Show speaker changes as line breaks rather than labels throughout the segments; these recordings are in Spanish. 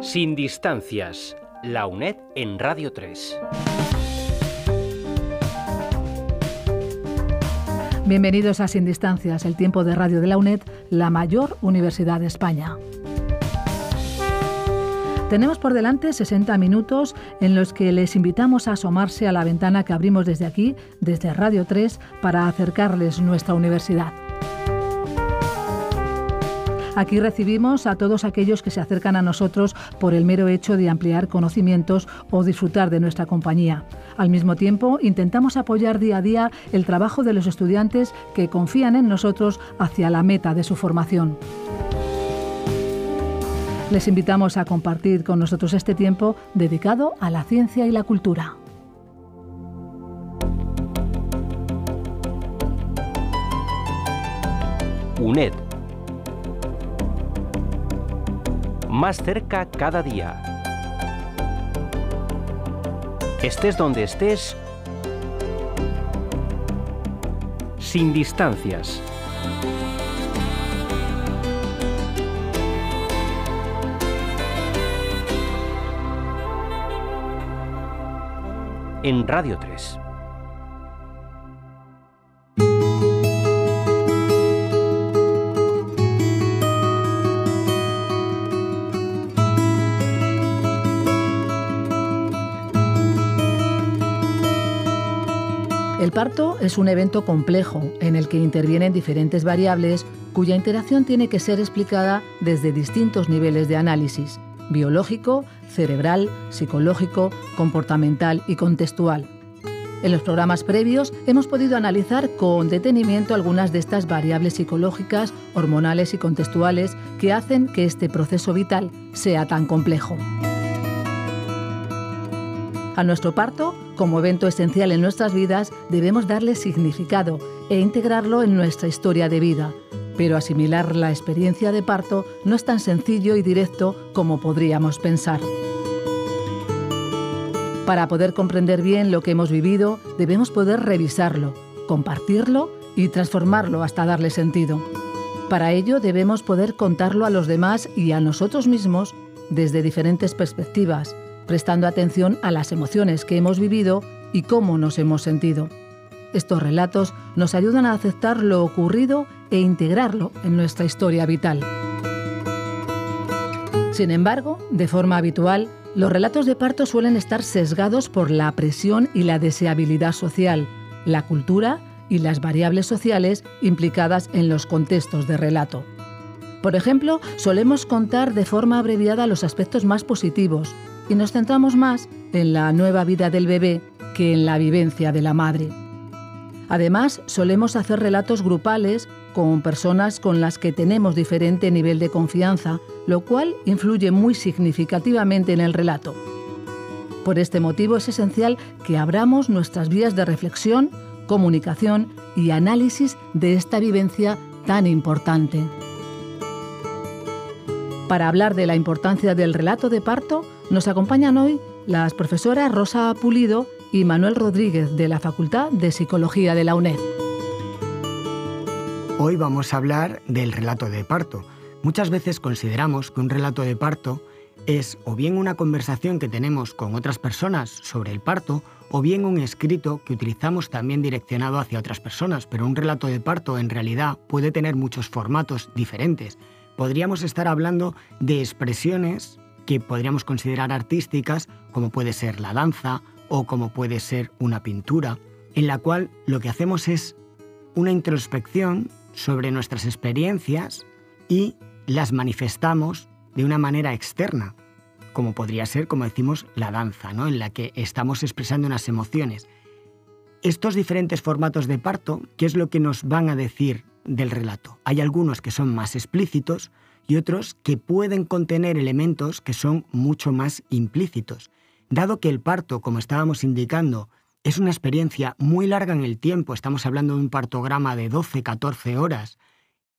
Sin distancias, la UNED en Radio 3.
Bienvenidos a Sin Distancias, el tiempo de radio de la UNED, la mayor universidad de España. Tenemos por delante 60 minutos en los que les invitamos a asomarse a la ventana que abrimos desde aquí, desde Radio 3, para acercarles nuestra universidad. Aquí recibimos a todos aquellos que se acercan a nosotros por el mero hecho de ampliar conocimientos o disfrutar de nuestra compañía. Al mismo tiempo, intentamos apoyar día a día el trabajo de los estudiantes que confían en nosotros hacia la meta de su formación. Les invitamos a compartir con nosotros este tiempo dedicado a la ciencia y la cultura.
UNED más cerca cada día. Estés donde estés, sin distancias. En Radio 3.
parto es un evento complejo en el que intervienen diferentes variables cuya interacción tiene que ser explicada desde distintos niveles de análisis, biológico, cerebral, psicológico, comportamental y contextual. En los programas previos hemos podido analizar con detenimiento algunas de estas variables psicológicas, hormonales y contextuales que hacen que este proceso vital sea tan complejo. A nuestro parto, como evento esencial en nuestras vidas, debemos darle significado e integrarlo en nuestra historia de vida. Pero asimilar la experiencia de parto no es tan sencillo y directo como podríamos pensar. Para poder comprender bien lo que hemos vivido, debemos poder revisarlo, compartirlo y transformarlo hasta darle sentido. Para ello debemos poder contarlo a los demás y a nosotros mismos desde diferentes perspectivas, prestando atención a las emociones que hemos vivido y cómo nos hemos sentido. Estos relatos nos ayudan a aceptar lo ocurrido e integrarlo en nuestra historia vital. Sin embargo, de forma habitual, los relatos de parto suelen estar sesgados por la presión y la deseabilidad social, la cultura y las variables sociales implicadas en los contextos de relato. Por ejemplo, solemos contar de forma abreviada los aspectos más positivos, y nos centramos más en la nueva vida del bebé que en la vivencia de la madre. Además, solemos hacer relatos grupales con personas con las que tenemos diferente nivel de confianza, lo cual influye muy significativamente en el relato. Por este motivo es esencial que abramos nuestras vías de reflexión, comunicación y análisis de esta vivencia tan importante. Para hablar de la importancia del relato de parto, nos acompañan hoy las profesoras Rosa Pulido y Manuel Rodríguez de la Facultad de Psicología de la UNED.
Hoy vamos a hablar del relato de parto. Muchas veces consideramos que un relato de parto es o bien una conversación que tenemos con otras personas sobre el parto, o bien un escrito que utilizamos también direccionado hacia otras personas, pero un relato de parto en realidad puede tener muchos formatos diferentes. Podríamos estar hablando de expresiones que podríamos considerar artísticas, como puede ser la danza o como puede ser una pintura, en la cual lo que hacemos es una introspección sobre nuestras experiencias y las manifestamos de una manera externa, como podría ser, como decimos, la danza, ¿no? en la que estamos expresando unas emociones. Estos diferentes formatos de parto, ¿qué es lo que nos van a decir del relato? Hay algunos que son más explícitos, y otros que pueden contener elementos que son mucho más implícitos. Dado que el parto, como estábamos indicando, es una experiencia muy larga en el tiempo, estamos hablando de un partograma de 12-14 horas,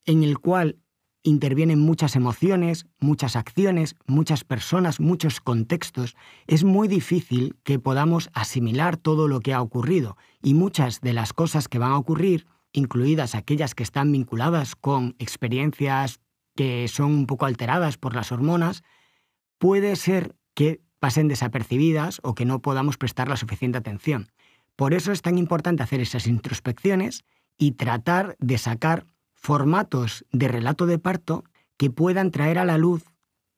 en el cual intervienen muchas emociones, muchas acciones, muchas personas, muchos contextos, es muy difícil que podamos asimilar todo lo que ha ocurrido y muchas de las cosas que van a ocurrir, incluidas aquellas que están vinculadas con experiencias que son un poco alteradas por las hormonas, puede ser que pasen desapercibidas o que no podamos prestar la suficiente atención. Por eso es tan importante hacer esas introspecciones y tratar de sacar formatos de relato de parto que puedan traer a la luz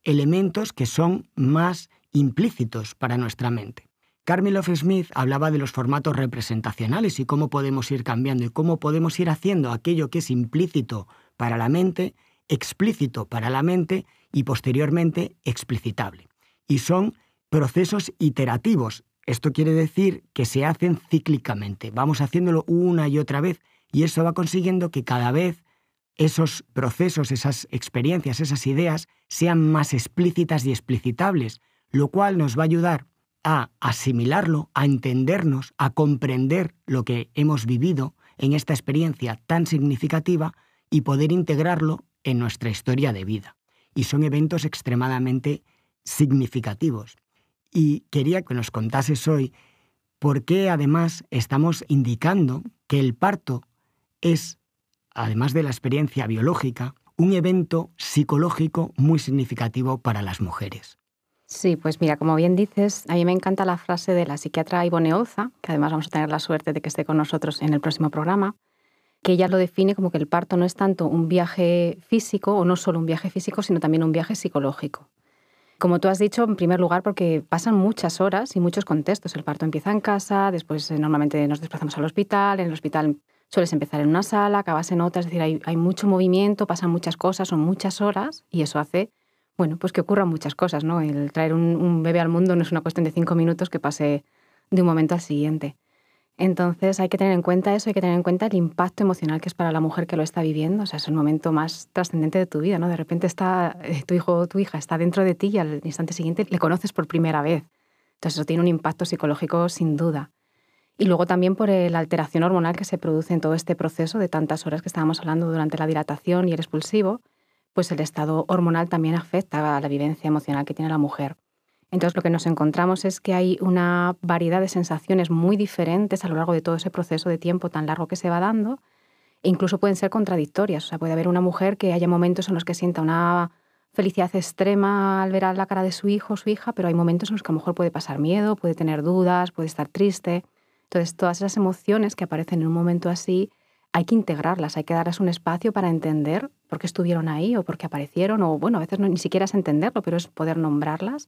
elementos que son más implícitos para nuestra mente. Carmelo Smith hablaba de los formatos representacionales y cómo podemos ir cambiando y cómo podemos ir haciendo aquello que es implícito para la mente explícito para la mente y posteriormente explicitable. Y son procesos iterativos. Esto quiere decir que se hacen cíclicamente. Vamos haciéndolo una y otra vez y eso va consiguiendo que cada vez esos procesos, esas experiencias, esas ideas sean más explícitas y explicitables, lo cual nos va a ayudar a asimilarlo, a entendernos, a comprender lo que hemos vivido en esta experiencia tan significativa y poder integrarlo en nuestra historia de vida. Y son eventos extremadamente significativos. Y quería que nos contases hoy por qué además estamos indicando que el parto es, además de la experiencia biológica, un evento psicológico muy significativo para las mujeres. Sí, pues
mira, como bien dices, a mí me encanta la frase de la psiquiatra Ivone Oza, que además vamos a tener la suerte de que esté con nosotros en el próximo programa, que ella lo define como que el parto no es tanto un viaje físico, o no solo un viaje físico, sino también un viaje psicológico. Como tú has dicho, en primer lugar, porque pasan muchas horas y muchos contextos. El parto empieza en casa, después eh, normalmente nos desplazamos al hospital, en el hospital sueles empezar en una sala, acabas en otra, es decir, hay, mucho movimiento, pasan muchas cosas, son muchas horas, y eso hace bueno, pues que ocurran muchas cosas, ¿no? El traer un, bebé al mundo no es una cuestión de cinco minutos que pase de un momento al siguiente. Entonces hay que tener en cuenta eso, hay que tener en cuenta el impacto emocional que es para la mujer que lo está viviendo. O sea, es el momento más trascendente de tu vida, ¿no? De repente está eh, tu hijo o tu hija está dentro de ti y al instante siguiente le conoces por primera vez. Entonces eso tiene un impacto psicológico sin duda. Y luego también por eh, la alteración hormonal que se produce en todo este proceso de tantas horas que estábamos hablando durante la dilatación y el expulsivo, pues el estado hormonal también afecta a la vivencia emocional que tiene la mujer. Entonces lo que nos encontramos es que hay una variedad de sensaciones muy diferentes a lo largo de todo ese proceso de tiempo tan largo que se va dando. E incluso pueden ser contradictorias. O sea, puede haber una mujer que haya momentos en los que sienta una felicidad extrema al ver a la cara de su hijo o su hija, pero hay momentos en los que a lo mejor puede pasar miedo, puede tener dudas, puede estar triste. Entonces, todas esas emociones que aparecen en un momento así, hay que integrarlas, hay que darles un espacio para entender por qué estuvieron ahí o por qué aparecieron, o bueno, a veces ni siquiera es entenderlo, pero es poder nombrarlas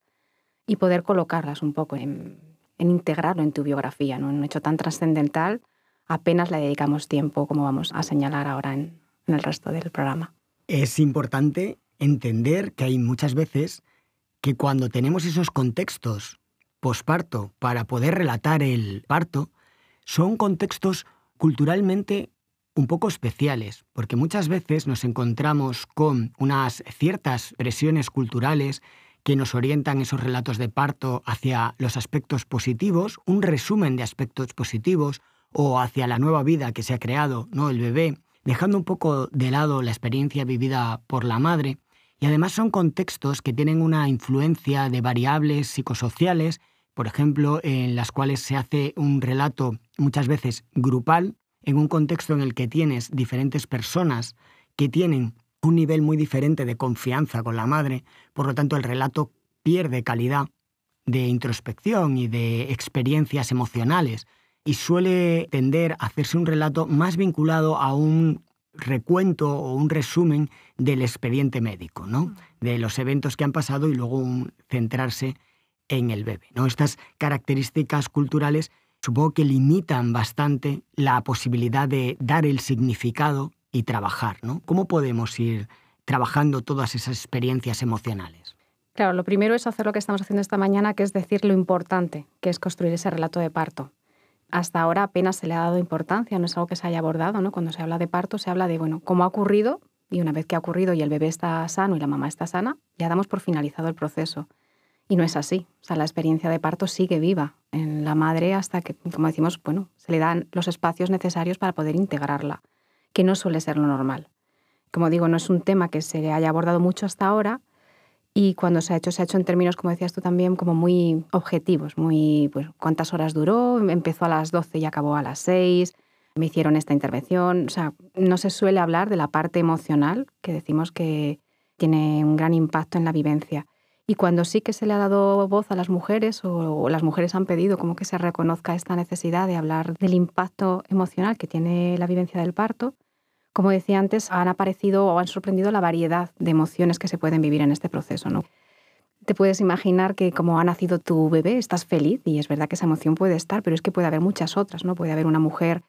y poder colocarlas un poco, en, integrarlo en tu biografía, ¿no? En un hecho tan trascendental apenas le dedicamos tiempo, como vamos a señalar ahora en, en, el resto del programa.
Es importante entender que hay muchas veces que cuando tenemos esos contextos posparto para poder relatar el parto, son contextos culturalmente un poco especiales, porque muchas veces nos encontramos con unas ciertas presiones culturales que nos orientan esos relatos de parto hacia los aspectos positivos, un resumen de aspectos positivos o hacia la nueva vida que se ha creado, ¿no? el bebé, dejando un poco de lado la experiencia vivida por la madre. Y además son contextos que tienen una influencia de variables psicosociales, por ejemplo, en las cuales se hace un relato muchas veces grupal, en un contexto en el que tienes diferentes personas que tienen un nivel muy diferente de confianza con la madre, por lo tanto el relato pierde calidad de introspección y de experiencias emocionales y suele tender a hacerse un relato más vinculado a un recuento o un resumen del expediente médico, ¿no? Mm. De los eventos que han pasado y luego centrarse en el bebé, ¿no? Estas características culturales supongo que limitan bastante la posibilidad de dar el significado y trabajar, ¿no? ¿Cómo podemos ir trabajando todas esas experiencias emocionales?
Claro, lo primero es hacer lo que estamos haciendo esta mañana, que es decir lo importante, que es construir ese relato de parto. Hasta ahora apenas se le ha dado importancia, no es algo que se haya abordado, ¿no? Cuando se habla de parto se habla de, bueno, cómo ha ocurrido y una vez que ha ocurrido y el bebé está sano y la mamá está sana, ya damos por finalizado el proceso. Y no es así. O sea, la experiencia de parto sigue viva en la madre hasta que, como decimos, bueno, se le dan los espacios necesarios para poder integrarla que no suele ser lo normal. Como digo, no es un tema que se haya abordado mucho hasta ahora y cuando se ha hecho, se ha hecho en términos, como decías tú también, como muy objetivos, muy, pues, cuántas horas duró, empezó a las 12 y acabó a las 6, me hicieron esta intervención, o sea, no se suele hablar de la parte emocional que decimos que tiene un gran impacto en la vivencia. Y cuando sí que se le ha dado voz a las mujeres o, las mujeres han pedido como que se reconozca esta necesidad de hablar del impacto emocional que tiene la vivencia del parto, como decía antes, han aparecido o han sorprendido la variedad de emociones que se pueden vivir en este proceso. ¿no? Te puedes imaginar que como ha nacido tu bebé, estás feliz y es verdad que esa emoción puede estar, pero es que puede haber muchas otras, ¿no? Puede haber una mujer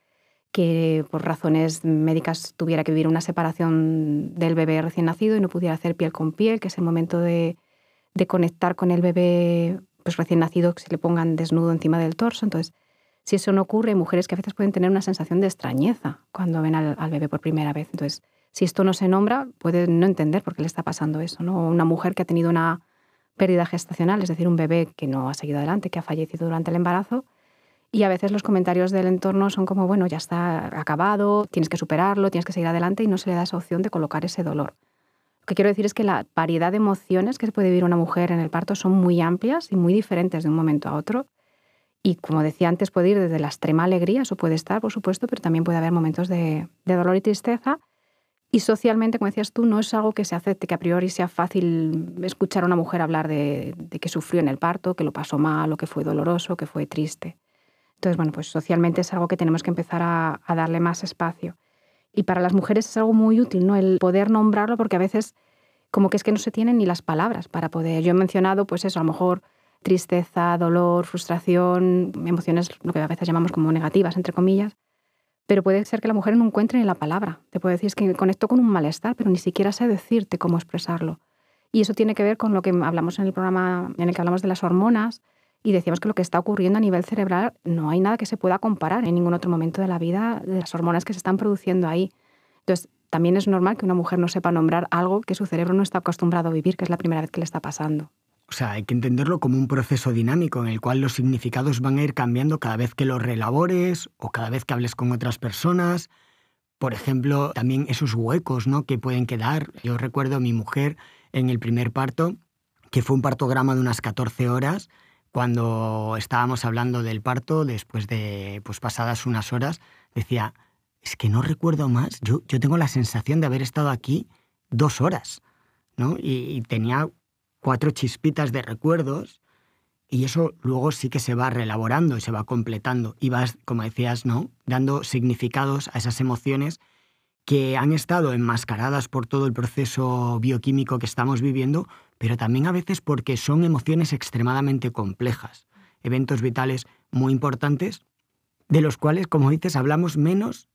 que por razones médicas tuviera que vivir una separación del bebé recién nacido y no pudiera hacer piel con piel, que es el momento de de conectar con el bebé pues, recién nacido, que se le pongan desnudo encima del torso. Entonces, si eso no ocurre, mujeres que a veces pueden tener una sensación de extrañeza cuando ven al, bebé por primera vez. Entonces, si esto no se nombra, puede no entender por qué le está pasando eso. Una mujer que ha tenido una pérdida gestacional, es decir, un bebé que no ha seguido adelante, que ha fallecido durante el embarazo, y a veces los comentarios del entorno son como, bueno, ya está acabado, tienes que superarlo, tienes que seguir adelante y no se le da esa opción de colocar ese dolor. Lo que quiero decir es que la variedad de emociones que puede vivir una mujer en el parto son muy amplias y muy diferentes de un momento a otro. Y como decía antes, puede ir desde la extrema alegría, eso puede estar, por supuesto, pero también puede haber momentos de, dolor y tristeza. Y socialmente, como decías tú, no es algo que se acepte, que a priori sea fácil escuchar a una mujer hablar de, que sufrió en el parto, que lo pasó mal, o que fue doloroso, que fue triste. Entonces, bueno, pues socialmente es algo que tenemos que empezar a darle más espacio. Y para las mujeres es algo muy útil, ¿no? El poder nombrarlo porque a veces como que es que no se tienen ni las palabras para poder. Yo he mencionado, pues eso, a lo mejor tristeza, dolor, frustración, emociones, lo que a veces llamamos como negativas, entre comillas. Pero puede ser que la mujer no encuentre ni la palabra. Te puede decir, que conecto con un malestar, pero ni siquiera sé decirte cómo expresarlo. Y eso tiene que ver con lo que hablamos en el programa en el que hablamos de las hormonas, y decíamos que lo que está ocurriendo a nivel cerebral no hay nada que se pueda comparar en ningún otro momento de la vida de las hormonas que se están produciendo ahí. Entonces, también es normal que una mujer no sepa nombrar algo que su cerebro no está acostumbrado a vivir, que es la primera vez que le está pasando.
O sea, hay que entenderlo como un proceso dinámico en el cual los significados van a ir cambiando cada vez que los relabores o cada vez que hables con otras personas. Por ejemplo, también esos huecos ¿no? que pueden quedar. Yo recuerdo a mi mujer en el primer parto, que fue un partograma de unas 14 horas, cuando estábamos hablando del parto, después de pues, pasadas unas horas, decía, es que no recuerdo más, yo, tengo la sensación de haber estado aquí dos horas, ¿no? Y, tenía cuatro chispitas de recuerdos y eso luego sí que se va reelaborando y se va completando y vas, como decías, ¿no? Dando significados a esas emociones que han estado enmascaradas por todo el proceso bioquímico que estamos viviendo, pero también a veces porque son emociones extremadamente complejas, eventos vitales muy importantes, de los cuales, como dices, hablamos menos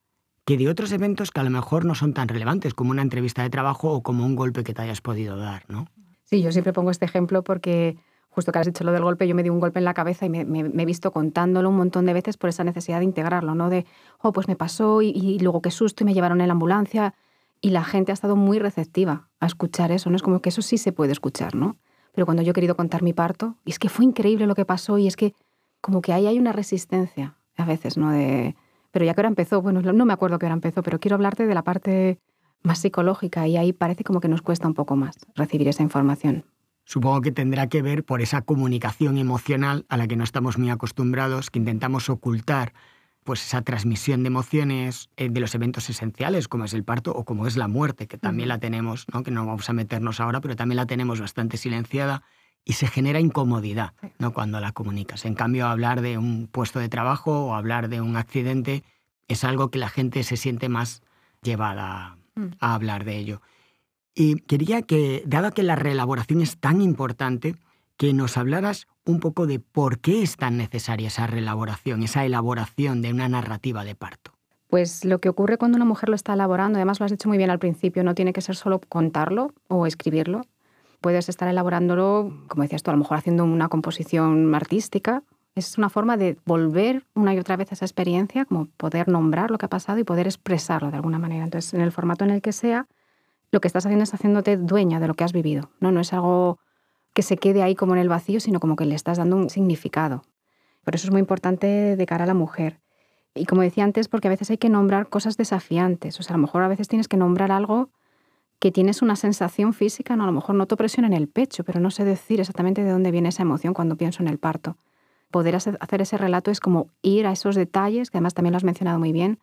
que de otros eventos que a lo mejor no son tan relevantes, como una entrevista de trabajo o como un golpe que te hayas podido dar, ¿no?
Sí, yo siempre pongo este ejemplo porque justo que has dicho lo del golpe, yo me di un golpe en la cabeza y me, he visto contándolo un montón de veces por esa necesidad de integrarlo, ¿no? De, oh, pues me pasó y, y luego qué susto y me llevaron en la ambulancia y la gente ha estado muy receptiva a escuchar eso, ¿no? Es como que eso sí se puede escuchar, ¿no? Pero cuando yo he querido contar mi parto, es que fue increíble lo que pasó, y es que como que ahí hay una resistencia a veces, ¿no? De, pero ya que ahora empezó, bueno, no me acuerdo que ahora empezó, pero quiero hablarte de la parte más psicológica y ahí parece como que nos cuesta un poco más recibir esa información.
Supongo que tendrá que ver por esa comunicación emocional a la que no estamos muy acostumbrados, que intentamos ocultar pues esa transmisión de emociones eh, de los eventos esenciales, como es el parto o como es la muerte, que también la tenemos, ¿no? que no vamos a meternos ahora, pero también la tenemos bastante silenciada y se genera incomodidad ¿no? cuando la comunicas. En cambio, hablar de un puesto de trabajo o hablar de un accidente es algo que la gente se siente más llevada mm. a hablar de ello. Y quería que, dado que la reelaboración es tan importante, que nos hablaras un poco de por qué es tan necesaria esa relaboración, esa elaboración de una narrativa de parto.
Pues lo que ocurre cuando una mujer lo está elaborando, además lo has dicho muy bien al principio, no tiene que ser solo contarlo o escribirlo. Puedes estar elaborándolo, como decías tú, a lo mejor haciendo una composición artística. Es una forma de volver una y otra vez a esa experiencia, como poder nombrar lo que ha pasado y poder expresarlo de alguna manera. Entonces, en el formato en el que sea, lo que estás haciendo es haciéndote dueña de lo que has vivido. No, no es algo que se quede ahí como en el vacío, sino como que le estás dando un significado. Por eso es muy importante de cara a la mujer. Y como decía antes, porque a veces hay que nombrar cosas desafiantes. O sea, a lo mejor a veces tienes que nombrar algo que tienes una sensación física, no, a lo mejor noto presión en el pecho, pero no sé decir exactamente de dónde viene esa emoción cuando pienso en el parto. Poder hacer ese relato es como ir a esos detalles, que además también lo has mencionado muy bien,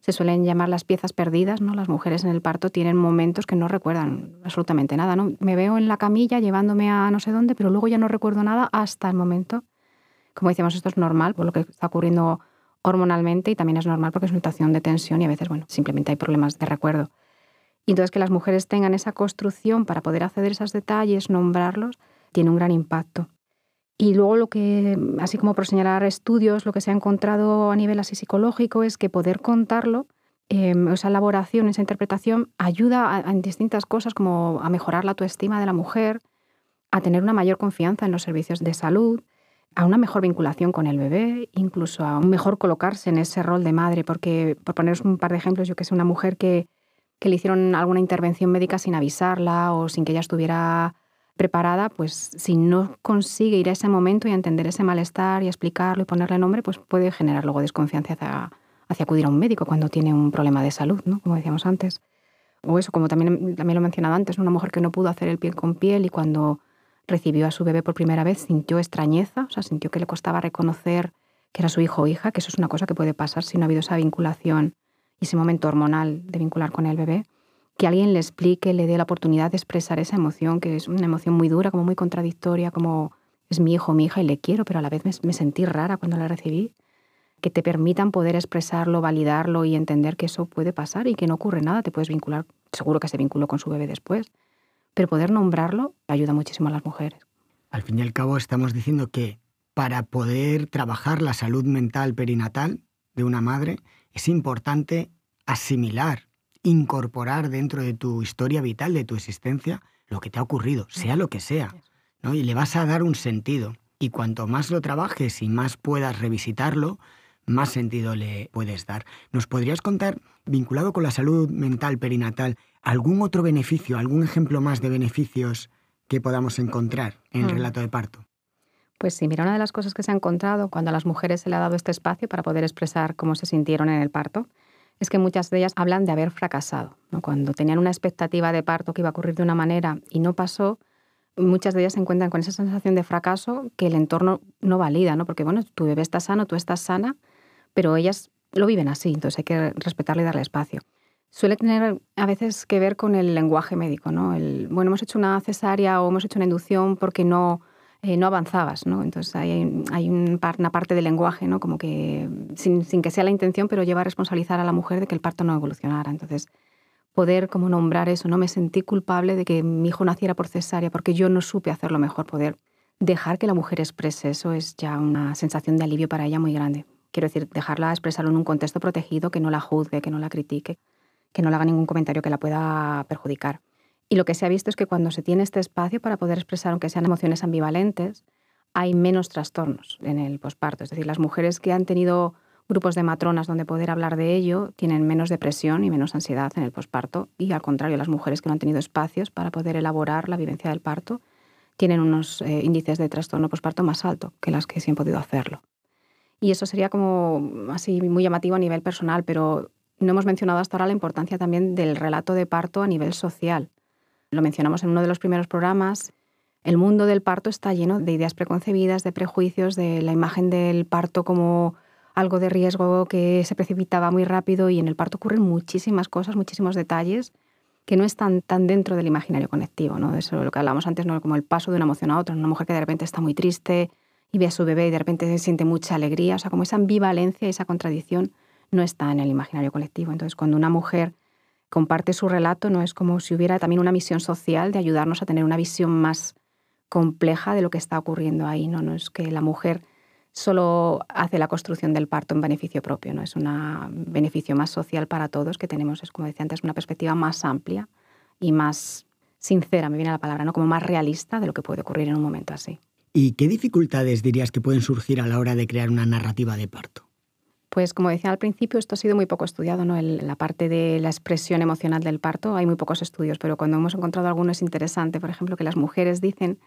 se suelen llamar las piezas perdidas, ¿no? Las mujeres en el parto tienen momentos que no recuerdan absolutamente nada, ¿no? Me veo en la camilla llevándome a no sé dónde, pero luego ya no recuerdo nada hasta el momento. Como decíamos, esto es normal por lo que está ocurriendo hormonalmente y también es normal porque es una situación de tensión y a veces, bueno, simplemente hay problemas de recuerdo. Y entonces que las mujeres tengan esa construcción para poder acceder a esos detalles, nombrarlos, tiene un gran impacto. Y luego lo que, así como por señalar estudios, lo que se ha encontrado a nivel así psicológico es que poder contarlo, em, esa elaboración, esa interpretación, ayuda en distintas cosas como a mejorar la autoestima de la mujer, a tener una mayor confianza en los servicios de salud, a una mejor vinculación con el bebé, incluso a un mejor colocarse en ese rol de madre, porque por poneros un par de ejemplos, yo que sé, una mujer que, que le hicieron alguna intervención médica sin avisarla o sin que ella estuviera preparada, pues si no consigue ir a ese momento y entender ese malestar y explicarlo y ponerle nombre, pues puede generar luego desconfianza hacia, acudir a un médico cuando tiene un problema de salud, ¿no? Como decíamos antes. O eso, como también, también lo he mencionado antes, una mujer que no pudo hacer el piel con piel y cuando recibió a su bebé por primera vez sintió extrañeza, o sea, sintió que le costaba reconocer que era su hijo o hija, que eso es una cosa que puede pasar si no ha habido esa vinculación y ese momento hormonal de vincular con el bebé que alguien le explique, le dé la oportunidad de expresar esa emoción, que es una emoción muy dura, como muy contradictoria, como es mi hijo, mi hija y le quiero, pero a la vez me, me sentí rara cuando la recibí. Que te permitan poder expresarlo, validarlo y entender que eso puede pasar y que no ocurre nada, te puedes vincular, seguro que se vinculó con su bebé después, pero poder nombrarlo
ayuda muchísimo a las mujeres. Al fin y al cabo estamos diciendo que para poder trabajar la salud mental perinatal de una madre es importante asimilar incorporar dentro de tu historia vital, de tu existencia, lo que te ha ocurrido, mm. sea lo que sea, y le vas a dar un sentido. Y cuanto más lo trabajes y más puedas revisitarlo, más sentido le puedes dar. ¿Nos podrías contar, vinculado con la salud mental perinatal, algún otro beneficio, algún ejemplo más de beneficios que podamos encontrar en el mm. relato de parto?
Pues sí, mira, una de las cosas que se ha encontrado cuando a las mujeres se le ha dado este espacio para poder expresar cómo se sintieron en el parto es que muchas de ellas hablan de haber fracasado. Cuando tenían una expectativa de parto que iba a ocurrir de una manera y no pasó, muchas de ellas se encuentran con esa sensación de fracaso que el entorno no valida, ¿no? Porque, bueno, tu bebé está sano, tú estás sana, pero ellas lo viven así, entonces hay que respetarle y darle espacio. Suele tener a veces que ver con el lenguaje médico, ¿no? El, bueno, hemos hecho una cesárea o hemos hecho una inducción porque no, eh, no avanzabas, ¿no? Entonces hay, un una parte del lenguaje, ¿no? Como que sin, que sea la intención, pero lleva a responsabilizar a la mujer de que el parto no evolucionara. Entonces poder como nombrar eso, no me sentí culpable de que mi hijo naciera por cesárea porque yo no supe hacerlo mejor, poder dejar que la mujer exprese eso es ya una sensación de alivio para ella muy grande. Quiero decir, dejarla expresarlo en un contexto protegido que no la juzgue, que no la critique, que no le haga ningún comentario que la pueda perjudicar. Y lo que se ha visto es que cuando se tiene este espacio para poder expresar, aunque sean emociones ambivalentes, hay menos trastornos en el posparto. Es decir, las mujeres que han tenido grupos de matronas donde poder hablar de ello tienen menos depresión y menos ansiedad en el posparto. Y al contrario, las mujeres que no han tenido espacios para poder elaborar la vivencia del parto tienen unos eh, índices de trastorno posparto más alto que las que sí han podido hacerlo. Y eso sería como así muy llamativo a nivel personal, pero no hemos mencionado hasta ahora la importancia también del relato de parto a nivel social. Lo mencionamos en uno de los primeros programas. El mundo del parto está lleno de ideas preconcebidas, de prejuicios, de la imagen del parto como algo de riesgo que se precipitaba muy rápido y en el parto ocurren muchísimas cosas, muchísimos detalles que no están tan dentro del imaginario colectivo ¿no? Eso lo que hablamos antes, ¿no? Como el paso de una emoción a otra, una mujer que de repente está muy triste y ve a su bebé y de repente se siente mucha alegría, o sea, como esa ambivalencia, esa contradicción no está en el imaginario colectivo. Entonces, cuando una mujer comparte su relato, ¿no? Es como si hubiera también una misión social de ayudarnos a tener una visión más compleja de lo que está ocurriendo ahí, ¿no? No es que la mujer solo hace la construcción del parto en beneficio propio, ¿no? Es un beneficio más social para todos que tenemos, es como decía antes, una perspectiva más amplia y más sincera, me viene la palabra, ¿no? Como más realista de lo que puede ocurrir en un momento así.
¿Y qué dificultades dirías que pueden surgir a la hora de crear una narrativa de parto?
Pues como decía al principio, esto ha sido muy poco estudiado, ¿no? la parte de la expresión emocional del parto, hay muy pocos estudios, pero cuando hemos encontrado algunos es interesante, por ejemplo, que las mujeres dicen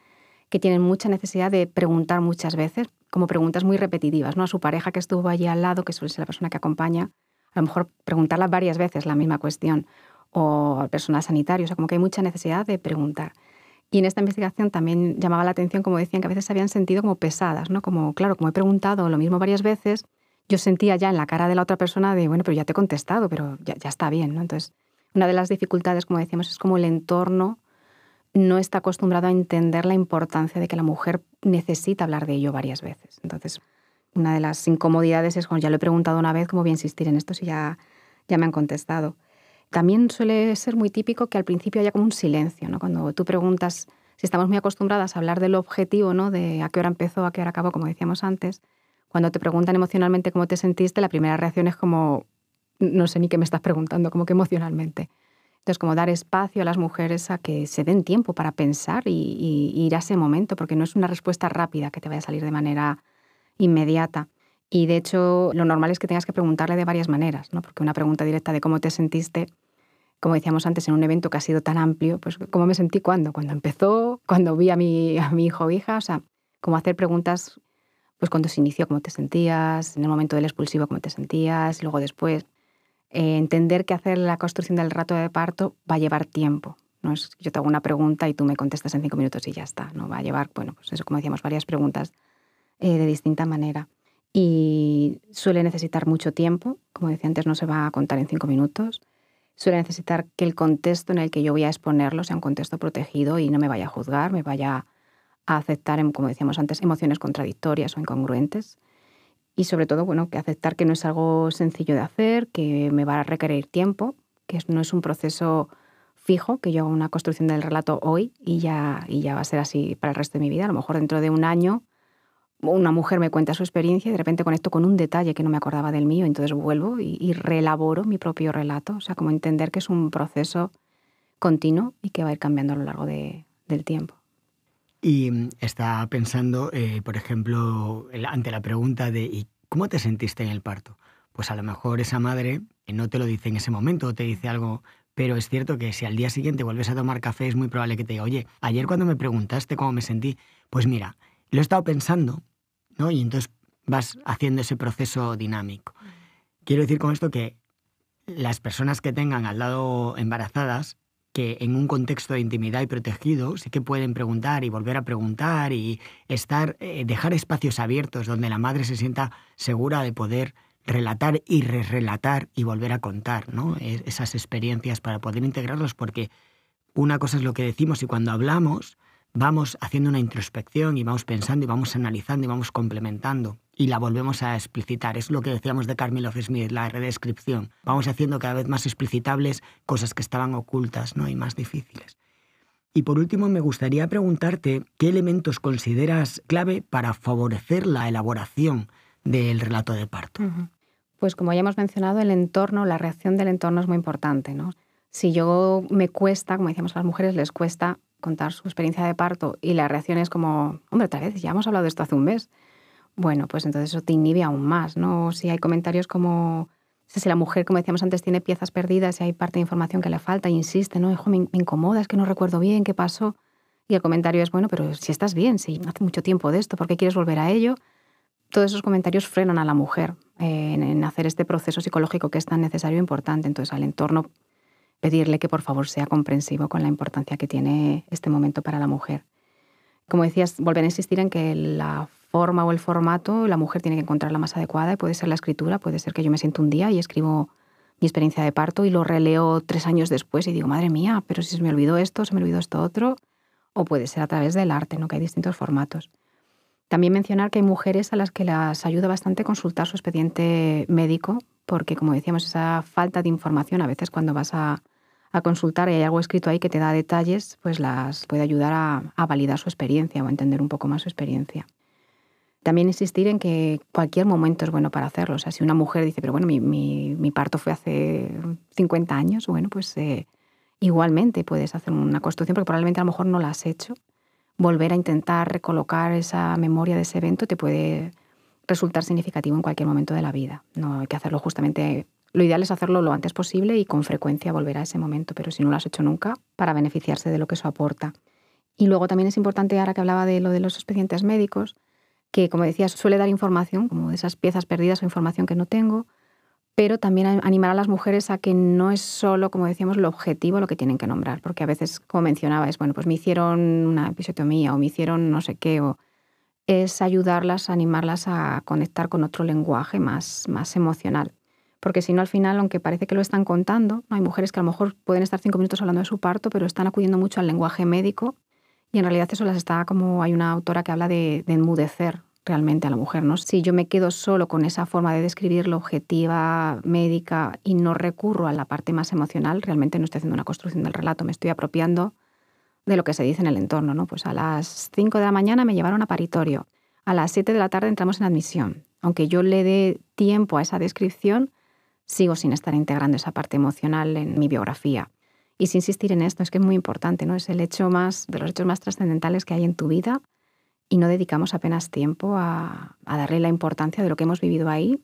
que tienen mucha necesidad de preguntar muchas veces, como preguntas muy repetitivas, ¿no? A su pareja que estuvo allí al lado, que suele ser la persona que acompaña, a lo mejor preguntarla varias veces la misma cuestión, o al personal sanitario, o sea, como que hay mucha necesidad de preguntar. Y en esta investigación también llamaba la atención, como decían, que a veces se habían sentido como pesadas, ¿no? Como, claro, como he preguntado lo mismo varias veces, yo sentía ya en la cara de la otra persona de, bueno, pero ya te he contestado, pero ya, está bien, Entonces, una de las dificultades, como decíamos, es como el entorno no está acostumbrado a entender la importancia de que la mujer necesita hablar de ello varias veces. Entonces, una de las incomodidades es como ya lo he preguntado una vez, ¿cómo voy a insistir en esto si ya, ya me han contestado? También suele ser muy típico que al principio haya como un silencio, ¿no? Cuando tú preguntas, si estamos muy acostumbradas a hablar del objetivo, ¿no? De a qué hora empezó, a qué hora acabó, como decíamos antes, cuando te preguntan emocionalmente cómo te sentiste, la primera reacción es como, no sé ni qué me estás preguntando, como que emocionalmente. Entonces, como dar espacio a las mujeres a que se den tiempo para pensar y, ir a ese momento, porque no es una respuesta rápida que te vaya a salir de manera inmediata. Y de hecho, lo normal es que tengas que preguntarle de varias maneras, ¿no? porque una pregunta directa de cómo te sentiste, como decíamos antes, en un evento que ha sido tan amplio, pues cómo me sentí cuando, cuando empezó, cuando vi a mi, a mi hijo o hija, o sea, como hacer preguntas pues cuando se inició, cómo te sentías, en el momento del expulsivo, cómo te sentías, luego después. Eh, entender que hacer la construcción del rato de parto va a llevar tiempo. No es yo te hago una pregunta y tú me contestas en cinco minutos y ya está. No va a llevar, bueno, pues eso, como decíamos, varias preguntas eh, de distinta manera. Y suele necesitar mucho tiempo. Como decía antes, no se va a contar en cinco minutos. Suele necesitar que el contexto en el que yo voy a exponerlo sea un contexto protegido y no me vaya a juzgar, me vaya a aceptar, em, como decíamos antes, emociones contradictorias o incongruentes. Y sobre todo, bueno, que aceptar que no es algo sencillo de hacer, que me va a requerir tiempo, que no es un proceso fijo, que yo hago una construcción del relato hoy y ya, y ya va a ser así para el resto de mi vida. A lo mejor dentro de un año una mujer me cuenta su experiencia y de repente conecto con un detalle que no me acordaba del mío, entonces vuelvo y, reelaboro mi propio relato. O sea, como entender que es un proceso continuo y que va a ir cambiando a lo largo del tiempo.
Y mm, está pensando, eh, por ejemplo, ante la pregunta de cómo te sentiste en el parto? Pues a lo mejor esa madre eh, no te lo dice en ese momento te dice algo, pero es cierto que si al día siguiente vuelves a tomar café es muy probable que te diga, oye, ayer cuando me preguntaste cómo me sentí, pues mira, lo he estado pensando, ¿no? Y entonces vas haciendo ese proceso dinámico. Mm. Quiero decir con esto que las personas que tengan al lado embarazadas en un contexto de intimidad y protegido sí que pueden preguntar y volver a preguntar y estar, eh, dejar espacios abiertos donde la madre se sienta segura de poder relatar y re-relatar y volver a contar ¿no? E-, esas experiencias para poder integrarlos, porque una cosa es lo que decimos y cuando hablamos, vamos haciendo una introspección y vamos pensando y vamos analizando y vamos complementando y la volvemos a explicitar. Es lo que decíamos de Carmelo Smith, la redescripción. Vamos haciendo cada vez más explicitables cosas que estaban ocultas ¿no? y más difíciles. Y por último, me gustaría preguntarte qué elementos consideras clave para favorecer la elaboración del relato de parto.
Pues como ya hemos mencionado, el entorno, la reacción del entorno es muy importante. ¿no? Si yo me cuesta, como decíamos a las mujeres, les cuesta contar su experiencia de parto y la reacción es como, hombre, tal vez, ya hemos hablado de esto hace un mes. Bueno, pues entonces eso te inhibe aún más, ¿no? si hay comentarios como, si la mujer, como decíamos antes, tiene piezas perdidas y hay parte de información que le falta insiste, ¿no? Hijo, me, incomoda, es que no recuerdo bien qué pasó. Y el comentario es, bueno, pero si estás bien, si hace mucho tiempo de esto, ¿por qué quieres volver a ello? Todos esos comentarios frenan a la mujer eh, en, en hacer este proceso psicológico que es tan necesario e importante. Entonces, al entorno pedirle que por favor sea comprensivo con la importancia que tiene este momento para la mujer. Como decías, volver a insistir en que la forma o el formato, la mujer tiene que encontrar la más adecuada y puede ser la escritura, puede ser que yo me siento un día y escribo mi experiencia de parto y lo releo tres años después y digo, madre mía, pero si se me olvidó esto, se me olvidó esto otro, o puede ser a través del arte, ¿no? que hay distintos formatos. También mencionar que hay mujeres a las que las ayuda bastante consultar su expediente médico, porque como decíamos, esa falta de información a veces cuando vas a a consultar y hay algo escrito ahí que te da detalles, pues las puede ayudar a, validar su experiencia o entender un poco más su experiencia. También insistir en que cualquier momento es bueno para hacerlo. O sea, si una mujer dice, pero bueno, mi, parto fue hace 50 años, bueno, pues eh, igualmente puedes hacer una construcción, porque probablemente a lo mejor no la has hecho. Volver a intentar recolocar esa memoria de ese evento te puede resultar significativo en cualquier momento de la vida. No hay que hacerlo justamente lo ideal es hacerlo lo antes posible y con frecuencia volver a ese momento, pero si no lo has hecho nunca, para beneficiarse de lo que eso aporta. Y luego también es importante, ahora que hablaba de lo de los expedientes médicos, que como decía, suele dar información, como de esas piezas perdidas o información que no tengo, pero también animar a las mujeres a que no es solo, como decíamos, lo objetivo lo que tienen que nombrar, porque a veces, como mencionaba, es, bueno, pues me hicieron una episiotomía o me hicieron no sé qué, o es ayudarlas, animarlas a conectar con otro lenguaje más, más emocional porque si no al final, aunque parece que lo están contando, hay mujeres que a lo mejor pueden estar cinco minutos hablando de su parto, pero están acudiendo mucho al lenguaje médico y en realidad eso las está como hay una autora que habla de, enmudecer realmente a la mujer. ¿no? Si yo me quedo solo con esa forma de describir lo objetiva, médica y no recurro a la parte más emocional, realmente no estoy haciendo una construcción del relato, me estoy apropiando de lo que se dice en el entorno. ¿no? Pues a las 5 de la mañana me llevaron a paritorio, a las 7 de la tarde entramos en admisión. Aunque yo le dé tiempo a esa descripción, sigo sin estar integrando esa parte emocional en mi biografía. Y sin insistir en esto, es que es muy importante, ¿no? Es el hecho más, de los hechos más trascendentales que hay en tu vida y no dedicamos apenas tiempo a, a, darle la importancia de lo que hemos vivido ahí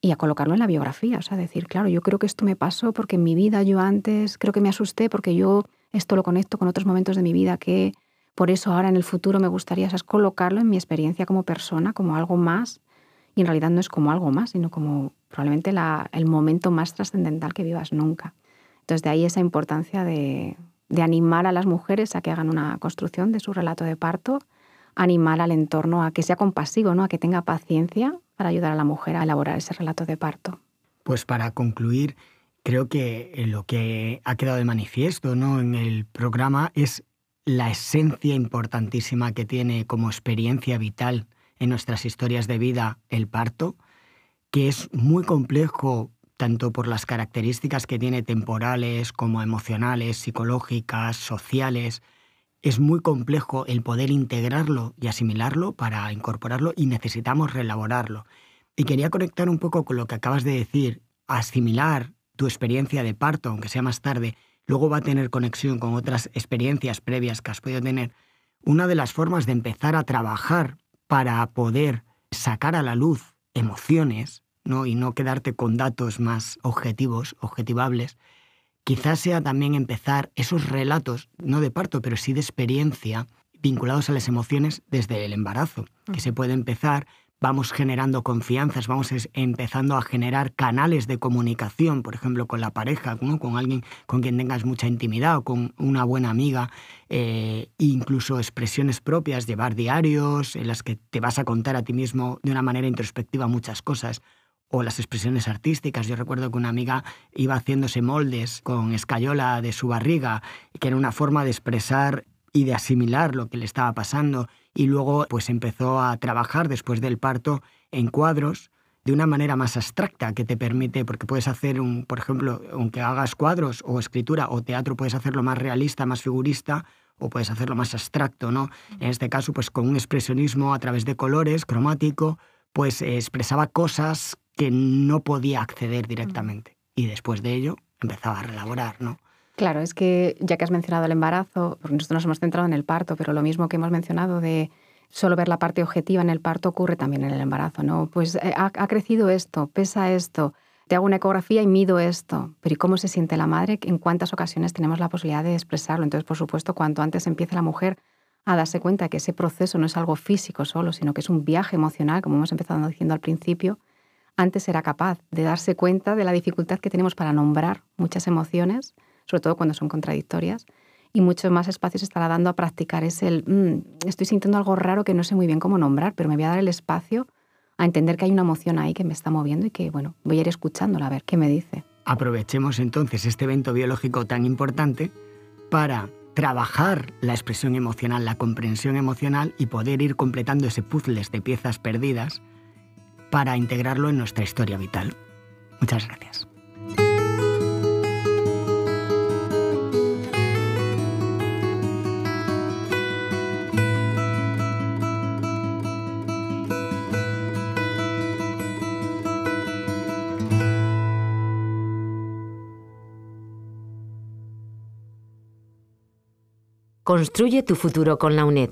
y a colocarlo en la biografía. O sea, decir, claro, yo creo que esto me pasó porque en mi vida yo antes creo que me asusté porque yo esto lo conecto con otros momentos de mi vida que por eso ahora en el futuro me gustaría, o sea, es colocarlo en mi experiencia como persona, como algo más. Y en realidad no es como algo más, sino como probablemente el momento más trascendental que vivas nunca. Entonces, de ahí esa importancia de, animar a las mujeres a que hagan una construcción de su relato de parto, animar al entorno a que sea compasivo, ¿no? a que tenga paciencia para ayudar a la mujer a elaborar ese relato de parto.
Pues para concluir, creo que eh, lo que ha quedado de manifiesto ¿no? en el programa es la esencia importantísima que tiene como experiencia vital en nuestras historias de vida el parto que es muy complejo tanto por las características que tiene temporales como emocionales, psicológicas, sociales. Es muy complejo el poder integrarlo y asimilarlo para incorporarlo y necesitamos relaborarlo. Y quería conectar un poco con lo que acabas de decir, asimilar tu experiencia de parto, aunque sea más tarde, luego va a tener conexión con otras experiencias previas que has podido tener. Una de las formas de empezar a trabajar para poder sacar a la luz emociones y no quedarte con datos más objetivos, objetivables, quizás sea también empezar esos relatos, no de parto, pero sí de experiencia, vinculados a las emociones desde el embarazo, que se puede empezar, vamos generando confianzas, vamos empezando a generar canales de comunicación, por ejemplo, con la pareja, con alguien con quien tengas mucha intimidad o con una buena amiga, eh, incluso expresiones propias, llevar diarios en las que te vas a contar a ti mismo de una manera introspectiva muchas cosas o las expresiones artísticas. Yo recuerdo que una amiga iba haciéndose moldes con escayola de su barriga, que era una forma de expresar y de asimilar lo que le estaba pasando. Y luego pues empezó a trabajar después del parto en cuadros de una manera más abstracta que te permite, porque puedes hacer, un, por ejemplo, aunque hagas cuadros o escritura o teatro, puedes hacerlo más realista, más figurista, o puedes hacerlo más abstracto, ¿no? En este caso, pues con un expresionismo a través de colores, cromático, pues eh, expresaba cosas que no podía acceder directamente. Mm. Y después de ello empezaba a relaborar, ¿no?
Claro, es que ya que has mencionado el embarazo, porque nosotros nos hemos centrado en el parto, pero lo mismo que hemos mencionado de solo ver la parte objetiva en el parto ocurre también en el embarazo, ¿no? Pues eh, ha, ha, crecido esto, pesa esto, te hago una ecografía y mido esto. Pero ¿y cómo se siente la madre? ¿En cuántas ocasiones tenemos la posibilidad de expresarlo? Entonces, por supuesto, cuanto antes empiece la mujer a darse cuenta que ese proceso no es algo físico solo, sino que es un viaje emocional, como hemos empezado diciendo al principio, antes era capaz de darse cuenta de la dificultad que tenemos para nombrar muchas emociones, sobre todo cuando son contradictorias, y mucho más espacio se estará dando a practicar es el mm, estoy sintiendo algo raro que no sé muy bien cómo nombrar, pero me voy a dar el espacio a entender que hay una emoción ahí que me está moviendo y que, bueno, voy a ir escuchándola a ver qué me dice.
Aprovechemos entonces este evento biológico tan importante para trabajar la expresión emocional, la comprensión emocional y poder ir completando ese puzzle de piezas perdidas para integrarlo en nuestra historia vital. Muchas gracias.
Construye tu futuro con la UNED.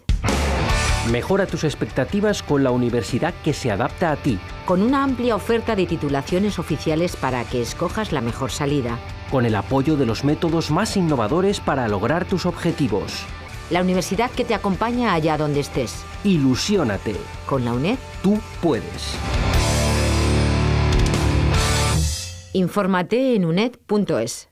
Mejora tus expectativas con la universidad que se adapta a ti. Con una amplia oferta de titulaciones oficiales para que escojas la mejor salida. Con el apoyo de los métodos más innovadores para lograr tus objetivos.
La universidad que te acompaña allá donde estés. Ilusiónate. Con la UNED, tú puedes. Infórmate en uned.es.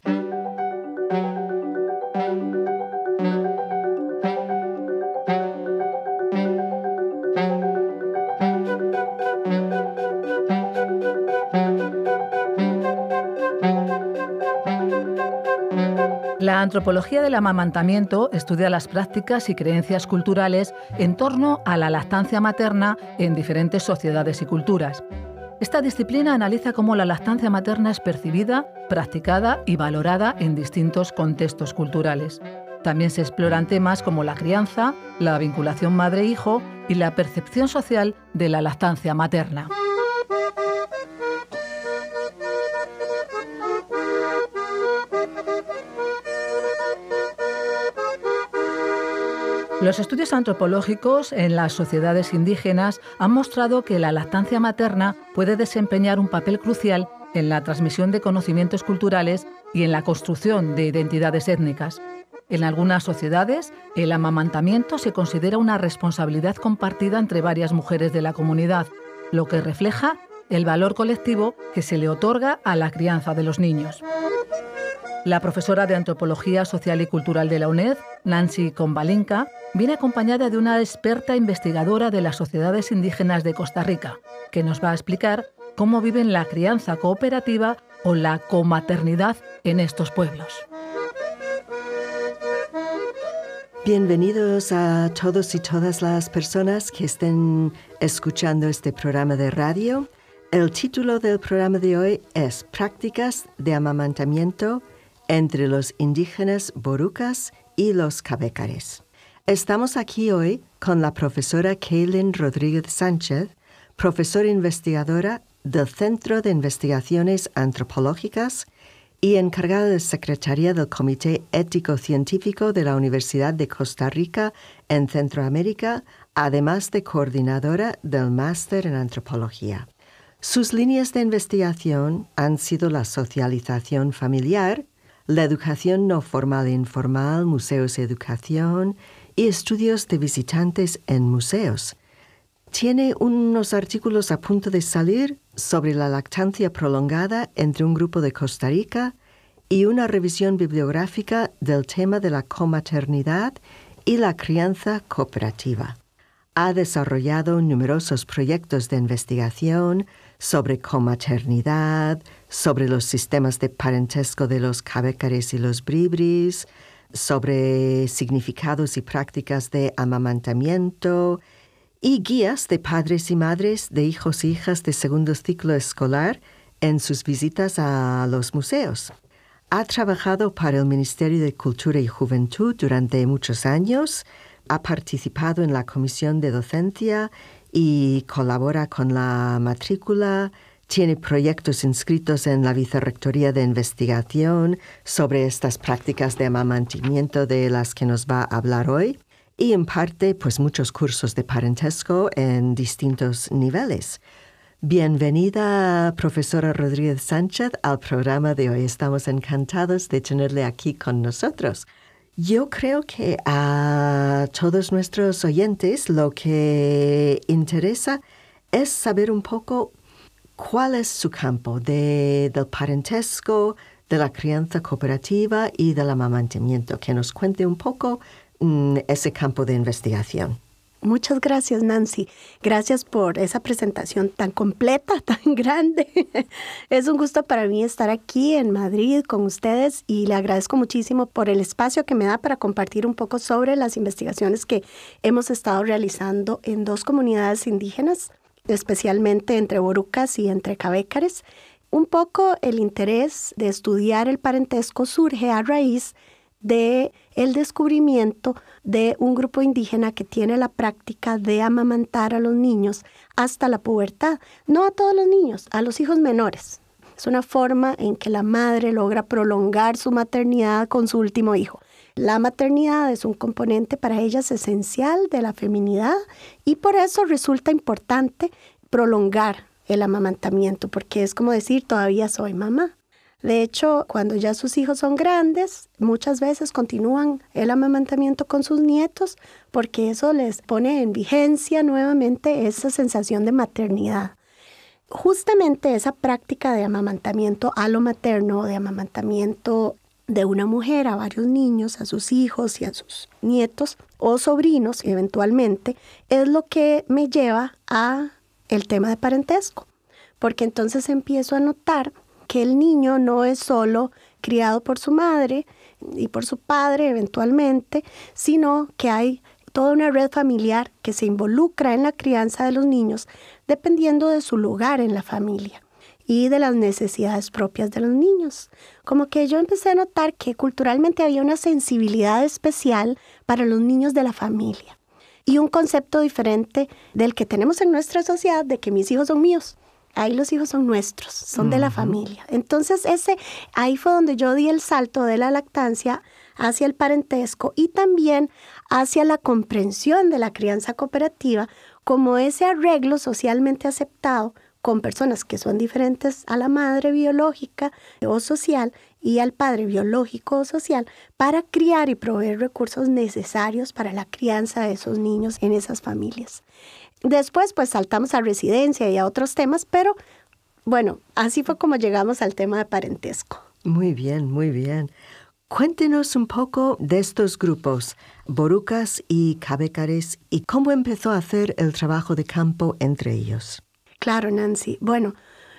antropología del amamantamiento estudia las prácticas y creencias culturales en torno a la lactancia materna en diferentes sociedades y culturas. Esta disciplina analiza cómo la lactancia materna es percibida, practicada y valorada en distintos contextos culturales. También se exploran temas como la crianza, la vinculación madre-hijo y la percepción social de la lactancia materna. Los estudios antropológicos en las sociedades indígenas han mostrado que la lactancia materna puede desempeñar un papel crucial en la transmisión de conocimientos culturales y en la construcción de identidades étnicas. En algunas sociedades, el amamantamiento se considera una responsabilidad compartida entre varias mujeres de la comunidad, lo que refleja el valor colectivo que se le otorga a la crianza de los niños. La profesora de Antropología Social y Cultural de la UNED, Nancy Kombalinka, viene acompañada de una experta investigadora de las sociedades indígenas de Costa Rica, que nos va a explicar cómo viven la crianza cooperativa o la comaternidad en estos pueblos.
Bienvenidos a todos y todas las personas que estén escuchando este programa de radio. El título del programa de hoy es Prácticas de amamantamiento entre los indígenas borucas y los cabécares. Estamos aquí hoy con la profesora Kaylin Rodríguez Sánchez, profesora investigadora del Centro de Investigaciones Antropológicas y encargada de Secretaría del Comité Ético Científico de la Universidad de Costa Rica en Centroamérica, además de coordinadora del Máster en Antropología. Sus líneas de investigación han sido la socialización familiar, la educación no formal e informal, museos de educación y estudios de visitantes en museos. Tiene unos artículos a punto de salir sobre la lactancia prolongada entre un grupo de Costa Rica y una revisión bibliográfica del tema de la comaternidad y la crianza cooperativa. Ha desarrollado numerosos proyectos de investigación, sobre comaternidad, sobre los sistemas de parentesco de los cabecares y los bribris, sobre significados y prácticas de amamantamiento y guías de padres y madres de hijos e hijas de segundo ciclo escolar en sus visitas a los museos. Ha trabajado para el Ministerio de Cultura y Juventud durante muchos años, ha participado en la Comisión de Docencia y colabora con la matrícula, tiene proyectos inscritos en la Vicerrectoría de Investigación sobre estas prácticas de amamantimiento de las que nos va a hablar hoy y parte, pues muchos cursos de parentesco en distintos niveles. Bienvenida, profesora Rodríguez Sánchez, al programa de hoy. Estamos encantados de tenerle aquí con nosotros. Yo creo que a todos nuestros oyentes lo que interesa es saber un poco cuál es su campo del parentesco, de la crianza cooperativa y del amamantamiento. Que nos cuente un poco mm, ese campo de investigación.
Muchas gracias, Nancy. Gracias por esa presentación tan completa, tan grande. Es un gusto para mí estar aquí en Madrid con ustedes y le agradezco muchísimo por el espacio que me da para compartir un poco sobre las investigaciones que hemos estado realizando en dos comunidades indígenas, especialmente entre Borucas y entre Cabécares. Un poco el interés de estudiar el parentesco surge a raíz de el descubrimiento de un grupo indígena que tiene la práctica de amamantar a los niños hasta la pubertad, no a todos los niños, a los hijos menores. Es una forma en que la madre logra prolongar su maternidad con su último hijo. La maternidad es un componente para ellas esencial de la feminidad y por eso resulta importante prolongar el amamantamiento, porque es como decir, todavía soy mamá. De hecho, cuando ya sus hijos son grandes, muchas veces continúan el amamantamiento con sus nietos porque eso les pone en vigencia nuevamente esa sensación de maternidad. Justamente esa práctica de amamantamiento a lo materno, de amamantamiento de una mujer a varios niños, a sus hijos y a sus nietos o sobrinos eventualmente, es lo que me lleva a el tema de parentesco, porque entonces empiezo a notar que el niño no es solo criado por su madre y por su padre eventualmente, sino que hay toda una red familiar que se involucra en la crianza de los niños dependiendo de su lugar en la familia y de las necesidades propias de los niños. Como que yo empecé a notar que culturalmente había una sensibilidad especial para los niños de la familia y un concepto diferente del que tenemos en nuestra sociedad de que mis hijos son míos ahí los hijos son nuestros, son de la familia. Entonces ese ahí fue donde yo di el salto de la lactancia hacia el parentesco y también hacia la comprensión de la crianza cooperativa como ese arreglo socialmente aceptado con personas que son diferentes a la madre biológica o social y al padre biológico o social para criar y proveer recursos necesarios para la crianza de esos niños en esas familias. Después pues saltamos a residencia y a otros temas, pero bueno, así fue como llegamos al tema de parentesco.
Muy bien, muy bien. Cuéntenos un poco de estos grupos, Borucas y Cabecares, y cómo empezó a hacer el trabajo de campo entre ellos.
Claro, Nancy. Bueno,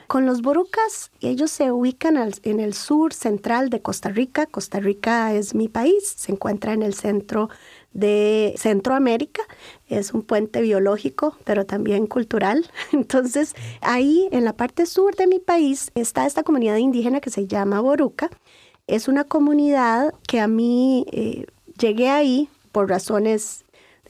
con los borucas, ellos se ubican en el sur central de Costa Rica. Costa Rica es mi país, se encuentra en el centro de Centroamérica. Es un puente biológico, pero también cultural. Entonces, ahí en la parte sur de mi país está esta comunidad indígena que se llama Boruca. Es una comunidad que a mí eh, llegué ahí por razones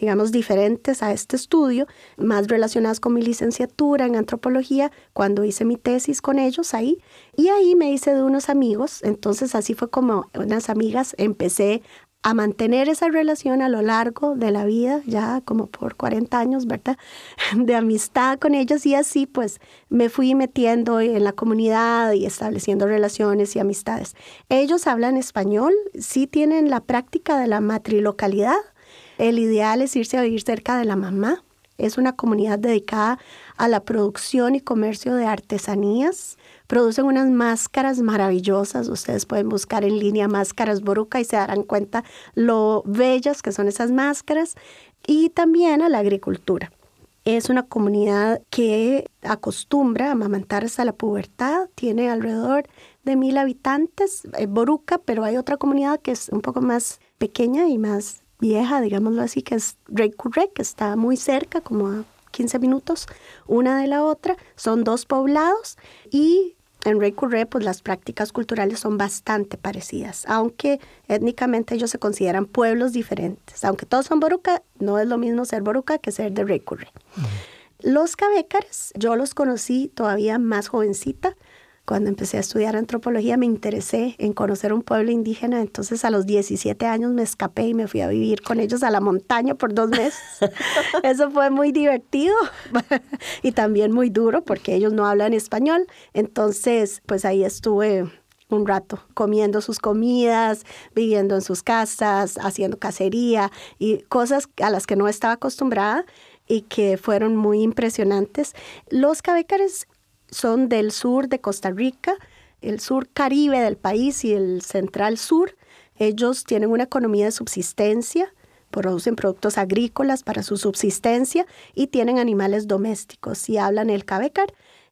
digamos, diferentes a este estudio, más relacionadas con mi licenciatura en antropología, cuando hice mi tesis con ellos ahí. Y ahí me hice de unos amigos, entonces así fue como unas amigas empecé a mantener esa relación a lo largo de la vida, ya como por 40 años, ¿verdad? De amistad con ellos y así pues me fui metiendo en la comunidad y estableciendo relaciones y amistades. Ellos hablan español, sí tienen la práctica de la matrilocalidad, el ideal es irse a vivir cerca de la mamá. Es una comunidad dedicada a la producción y comercio de artesanías. Producen unas máscaras maravillosas. Ustedes pueden buscar en línea máscaras Boruca y se darán cuenta lo bellas que son esas máscaras. Y también a la agricultura. Es una comunidad que acostumbra a amamantar hasta la pubertad. Tiene alrededor de mil habitantes, eh, Boruca, pero hay otra comunidad que es un poco más pequeña y más vieja, digámoslo así, que es Recurre, que está muy cerca, como a 15 minutos una de la otra, son dos poblados y en Recurre pues las prácticas culturales son bastante parecidas, aunque étnicamente ellos se consideran pueblos diferentes. Aunque todos son Boruca, no es lo mismo ser Boruca que ser de Recurre. Los cabécares, yo los conocí todavía más jovencita, cuando empecé a estudiar antropología me interesé en conocer un pueblo indígena, entonces a los 17 años me escapé y me fui a vivir con ellos a la montaña por dos meses. Eso fue muy divertido y también muy duro porque ellos no hablan español, entonces pues ahí estuve un rato, comiendo sus comidas, viviendo en sus casas, haciendo cacería y cosas a las que no estaba acostumbrada y que fueron muy impresionantes. Los cabécares son del sur de Costa Rica, el sur caribe del país y el central sur. Ellos tienen una economía de subsistencia, producen productos agrícolas para su subsistencia y tienen animales domésticos y hablan el cabecar.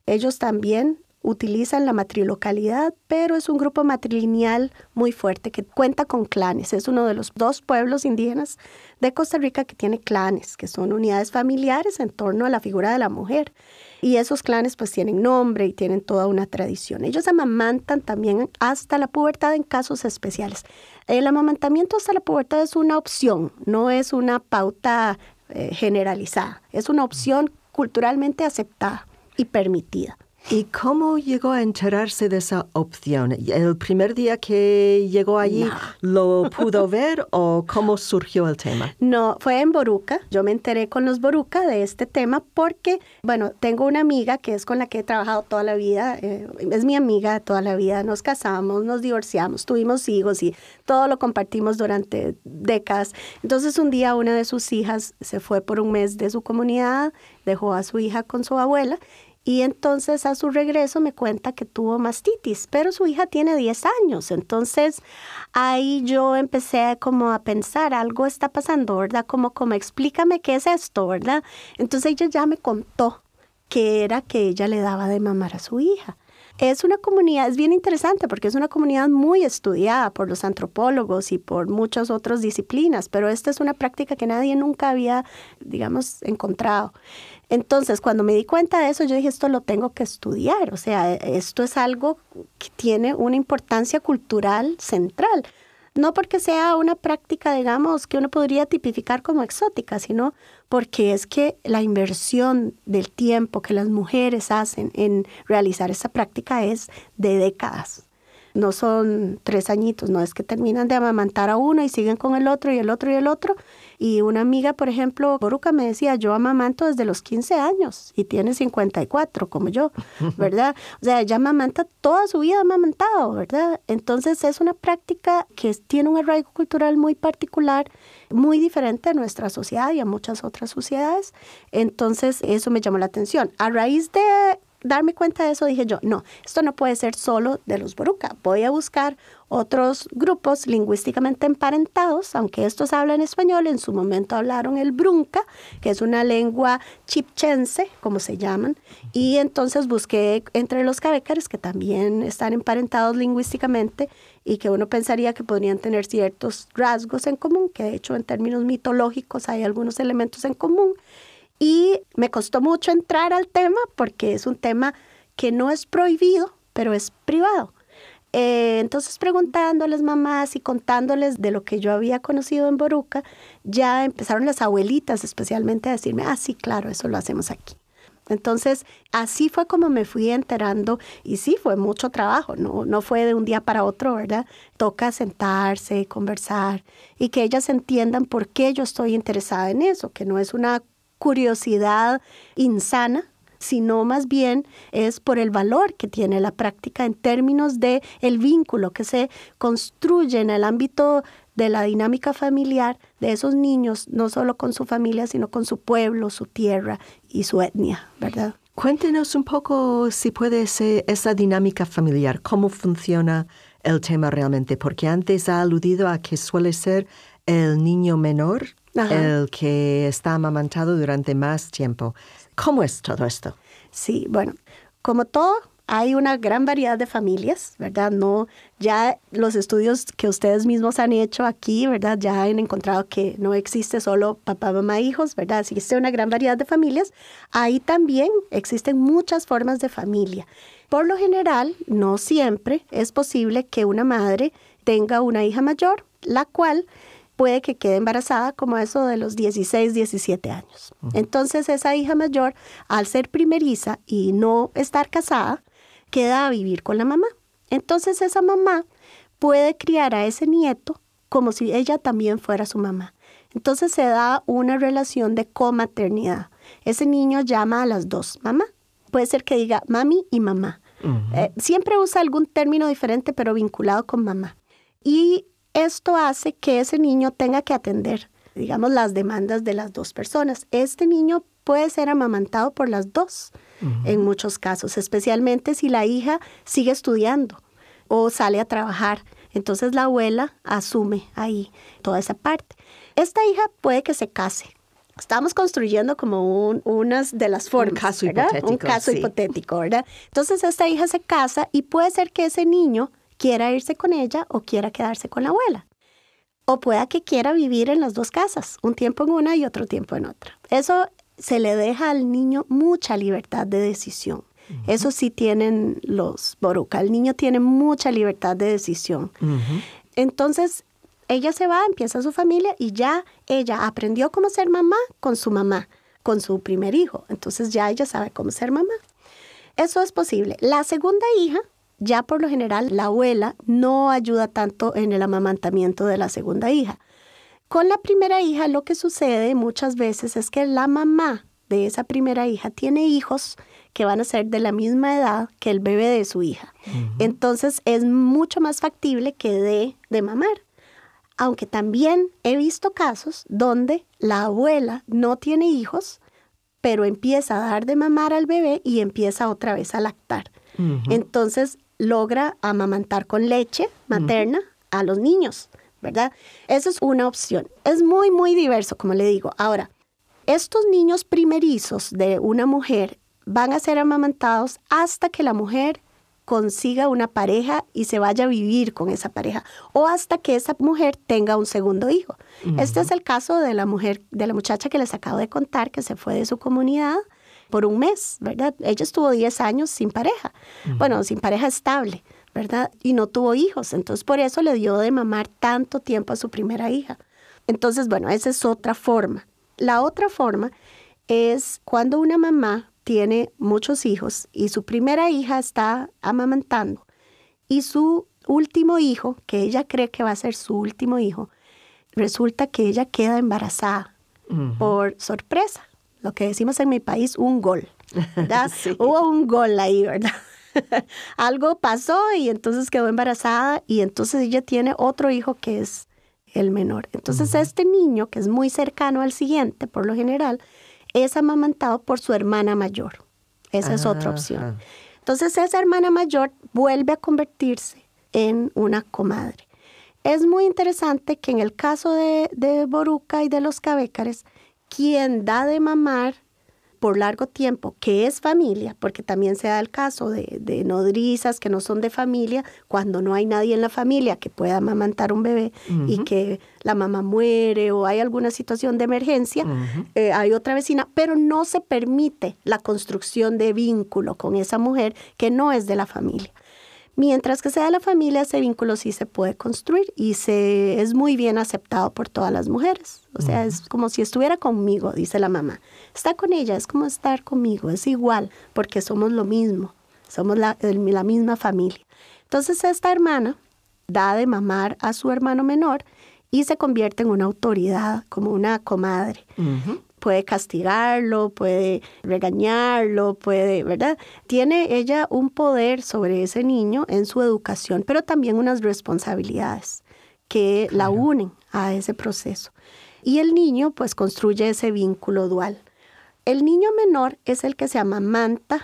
Ellos también utilizan la matrilocalidad, pero es un grupo matrilineal muy fuerte que cuenta con clanes. Es uno de los dos pueblos indígenas de Costa Rica que tiene clanes, que son unidades familiares en torno a la figura de la mujer. Y esos clanes pues tienen nombre y tienen toda una tradición. Ellos amamantan también hasta la pubertad en casos especiales. El amamantamiento hasta la pubertad es una opción, no es una pauta eh, generalizada, es una opción culturalmente aceptada
y permitida. ¿Y cómo llegó a enterarse de esa opción? ¿El primer día que llegó allí lo pudo ver o cómo surgió el tema?
No, fue en Boruca. Yo me enteré con los Boruca de este tema porque, bueno, tengo una amiga que es con la que he trabajado toda la vida. Eh, es mi amiga toda la vida. Nos casamos, nos divorciamos, tuvimos hijos y todo lo compartimos durante décadas. Entonces un día una de sus hijas se fue por un mes de su comunidad, dejó a su hija con su abuela y entonces a su regreso me cuenta que tuvo mastitis, pero su hija tiene 10 años. Entonces ahí yo empecé como a pensar, algo está pasando, ¿verdad? Como, como explícame qué es esto, ¿verdad? Entonces ella ya me contó que era que ella le daba de mamar a su hija. Es una comunidad, es bien interesante porque es una comunidad muy estudiada por los antropólogos y por muchas otras disciplinas, pero esta es una práctica que nadie nunca había, digamos, encontrado. Entonces, cuando me di cuenta de eso, yo dije, esto lo tengo que estudiar, o sea, esto es algo que tiene una importancia cultural central. No porque sea una práctica, digamos, que uno podría tipificar como exótica, sino porque es que la inversión del tiempo que las mujeres hacen en realizar esa práctica es de décadas no son tres añitos, no es que terminan de amamantar a uno y siguen con el otro y el otro y el otro, y una amiga, por ejemplo, Boruca me decía, yo amamanto desde los 15 años y tiene 54 como yo, ¿verdad? O sea, ella amamanta toda su vida, amamantado, ¿verdad? Entonces es una práctica que tiene un arraigo cultural muy particular, muy diferente a nuestra sociedad y a muchas otras sociedades. Entonces eso me llamó la atención. A raíz de darme cuenta de eso, dije yo, no, esto no puede ser solo de los Boruca, voy a buscar otros grupos lingüísticamente emparentados, aunque estos hablan español, en su momento hablaron el brunca, que es una lengua chipchense, como se llaman, y entonces busqué entre los cabecares que también están emparentados lingüísticamente, y que uno pensaría que podrían tener ciertos rasgos en común, que de hecho en términos mitológicos hay algunos elementos en común. Y me costó mucho entrar al tema porque es un tema que no es prohibido, pero es privado. Eh, entonces preguntando a las mamás y contándoles de lo que yo había conocido en Boruca, ya empezaron las abuelitas especialmente a decirme, ah, sí, claro, eso lo hacemos aquí. Entonces, así fue como me fui enterando y sí, fue mucho trabajo, no, no fue de un día para otro, ¿verdad? Toca sentarse, conversar y que ellas entiendan por qué yo estoy interesada en eso, que no es una curiosidad insana, sino más bien es por el valor que tiene la práctica en términos de el vínculo que se construye en el ámbito de la dinámica familiar de esos niños, no solo con su familia, sino con su pueblo, su tierra y su etnia, ¿verdad?
Cuéntenos un poco, si puede, ser esa dinámica familiar, cómo funciona el tema realmente, porque antes ha aludido a que suele ser el niño menor el que está amamantado durante más tiempo. ¿Cómo es todo esto? Sí, bueno, como todo, hay una gran variedad de familias, ¿verdad? No,
ya los estudios que ustedes mismos han hecho aquí, ¿verdad? Ya han encontrado que no existe solo papá, mamá, hijos, ¿verdad? Existe una gran variedad de familias. Ahí también existen muchas formas de familia. Por lo general, no siempre es posible que una madre tenga una hija mayor, la cual puede que quede embarazada como eso de los 16, 17 años. Entonces esa hija mayor, al ser primeriza y no estar casada, queda a vivir con la mamá. Entonces esa mamá puede criar a ese nieto como si ella también fuera su mamá. Entonces se da una relación de comaternidad. Ese niño llama a las dos mamá. Puede ser que diga mami y mamá. Eh, siempre usa algún término diferente, pero vinculado con mamá. Y esto hace que ese niño tenga que atender, digamos, las demandas de las dos personas. Este niño puede ser amamantado por las dos en muchos casos, especialmente si la hija sigue estudiando o sale a trabajar. Entonces la abuela asume ahí toda esa parte. Esta hija puede que se case. Estamos construyendo como un, unas de las formas. Un caso Un caso hipotético, ¿verdad? Entonces esta hija se casa y puede ser que ese niño quiera irse con ella o quiera quedarse con la abuela. O pueda que quiera vivir en las dos casas, un tiempo en una y otro tiempo en otra. Eso se le deja al niño mucha libertad de decisión. Eso sí tienen los Boruca. El niño tiene mucha libertad de decisión. Entonces, ella se va, empieza su familia y ya ella aprendió cómo ser mamá con su mamá, con su primer hijo. Entonces ya ella sabe cómo ser mamá. Eso es posible. La segunda hija ya por lo general la abuela no ayuda tanto en el amamantamiento de la segunda hija. Con la primera hija lo que sucede muchas veces es que la mamá de esa primera hija tiene hijos que van a ser de la misma edad que el bebé de su hija. Entonces es mucho más factible que dé de, mamar. Aunque también he visto casos donde la abuela no tiene hijos, pero empieza a dar de mamar al bebé y empieza otra vez a lactar. Entonces, logra amamantar con leche materna a los niños, ¿verdad? Esa es una opción. Es muy, muy diverso, como le digo. Ahora, estos niños primerizos de una mujer van a ser amamantados hasta que la mujer consiga una pareja y se vaya a vivir con esa pareja o hasta que esa mujer tenga un segundo hijo. Este es el caso de la mujer de la muchacha que les acabo de contar que se fue de su comunidad por un mes, ¿verdad? Ella estuvo 10 años sin pareja, bueno, sin pareja estable, ¿verdad? Y no tuvo hijos, entonces por eso le dio de mamar tanto tiempo a su primera hija. Entonces, bueno, esa es otra forma. La otra forma es cuando una mamá tiene muchos hijos y su primera hija está amamantando y su último hijo, que ella cree que va a ser su último hijo, resulta que ella queda embarazada por sorpresa lo que decimos en mi país, un gol. Hubo un gol ahí, ¿verdad? Algo pasó y entonces quedó embarazada y entonces ella tiene otro hijo que es el menor. Entonces este niño, que es muy cercano al siguiente por lo general, es amamantado por su hermana mayor. Esa es otra opción. Entonces esa hermana mayor vuelve a convertirse en una comadre. Es muy interesante que en el caso de, de Boruca y de los cabécares, quien da de mamar por largo tiempo, que es familia, porque también se da el caso de, nodrizas que no son de familia, cuando no hay nadie en la familia que pueda amamantar un bebé y que la mamá muere o hay alguna situación de emergencia, eh, hay otra vecina, pero no se permite la construcción de vínculo con esa mujer que no es de la familia. Mientras que sea la familia, ese vínculo sí se puede construir y se, es muy bien aceptado por todas las mujeres. O sea, es como si estuviera conmigo, dice la mamá. Está con ella, es como estar conmigo, es igual, porque somos lo mismo, somos la, misma familia. Entonces esta hermana da de mamar a su hermano menor y se convierte en una autoridad, como una comadre puede castigarlo, puede regañarlo, puede, ¿verdad? Tiene ella un poder sobre ese niño en su educación, pero también unas responsabilidades que la unen a ese proceso. Y el niño pues construye ese vínculo dual. El niño menor es el que se amamanta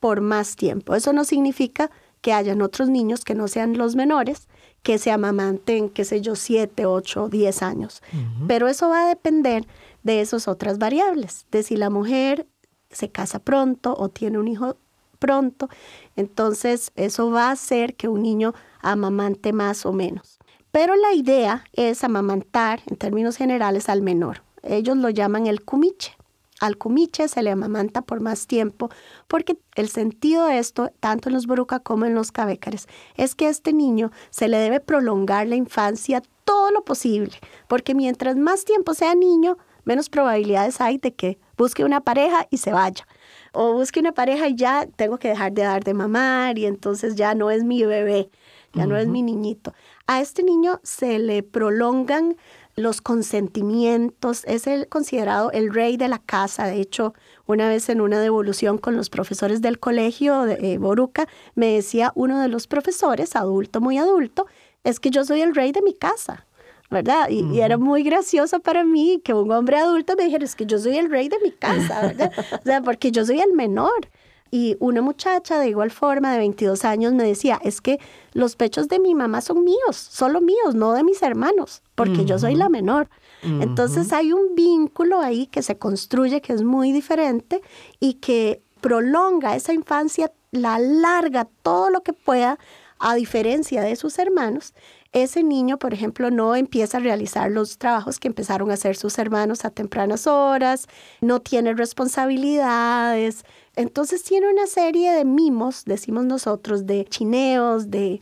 por más tiempo. Eso no significa que hayan otros niños que no sean los menores, que se amamanten, qué sé yo, siete, 8, 10 años. Pero eso va a depender de esas otras variables, de si la mujer se casa pronto o tiene un hijo pronto, entonces eso va a hacer que un niño amamante más o menos. Pero la idea es amamantar en términos generales al menor. Ellos lo llaman el cumiche. Al cumiche se le amamanta por más tiempo, porque el sentido de esto, tanto en los bruca como en los cabécares, es que a este niño se le debe prolongar la infancia todo lo posible, porque mientras más tiempo sea niño, menos probabilidades hay de que busque una pareja y se vaya. O busque una pareja y ya tengo que dejar de dar de mamar y entonces ya no es mi bebé, ya no es mi niñito. A este niño se le prolongan los consentimientos, es el considerado el rey de la casa. De hecho, una vez en una devolución con los profesores del colegio de eh, Boruca, me decía uno de los profesores, adulto, muy adulto, es que yo soy el rey de mi casa. ¿verdad? Y, era muy gracioso para mí que un hombre adulto me dijera, es que yo soy el rey de mi casa, ¿verdad? o sea, porque yo soy el menor. Y una muchacha de igual forma, de 22 años, me decía, es que los pechos de mi mamá son míos, solo míos, no de mis hermanos, porque yo soy la menor. Entonces hay un vínculo ahí que se construye, que es muy diferente y que prolonga esa infancia, la alarga todo lo que pueda, a diferencia de sus hermanos, ese niño, por ejemplo, no empieza a realizar los trabajos que empezaron a hacer sus hermanos a tempranas horas, no tiene responsabilidades, entonces tiene una serie de mimos, decimos nosotros, de chineos, de,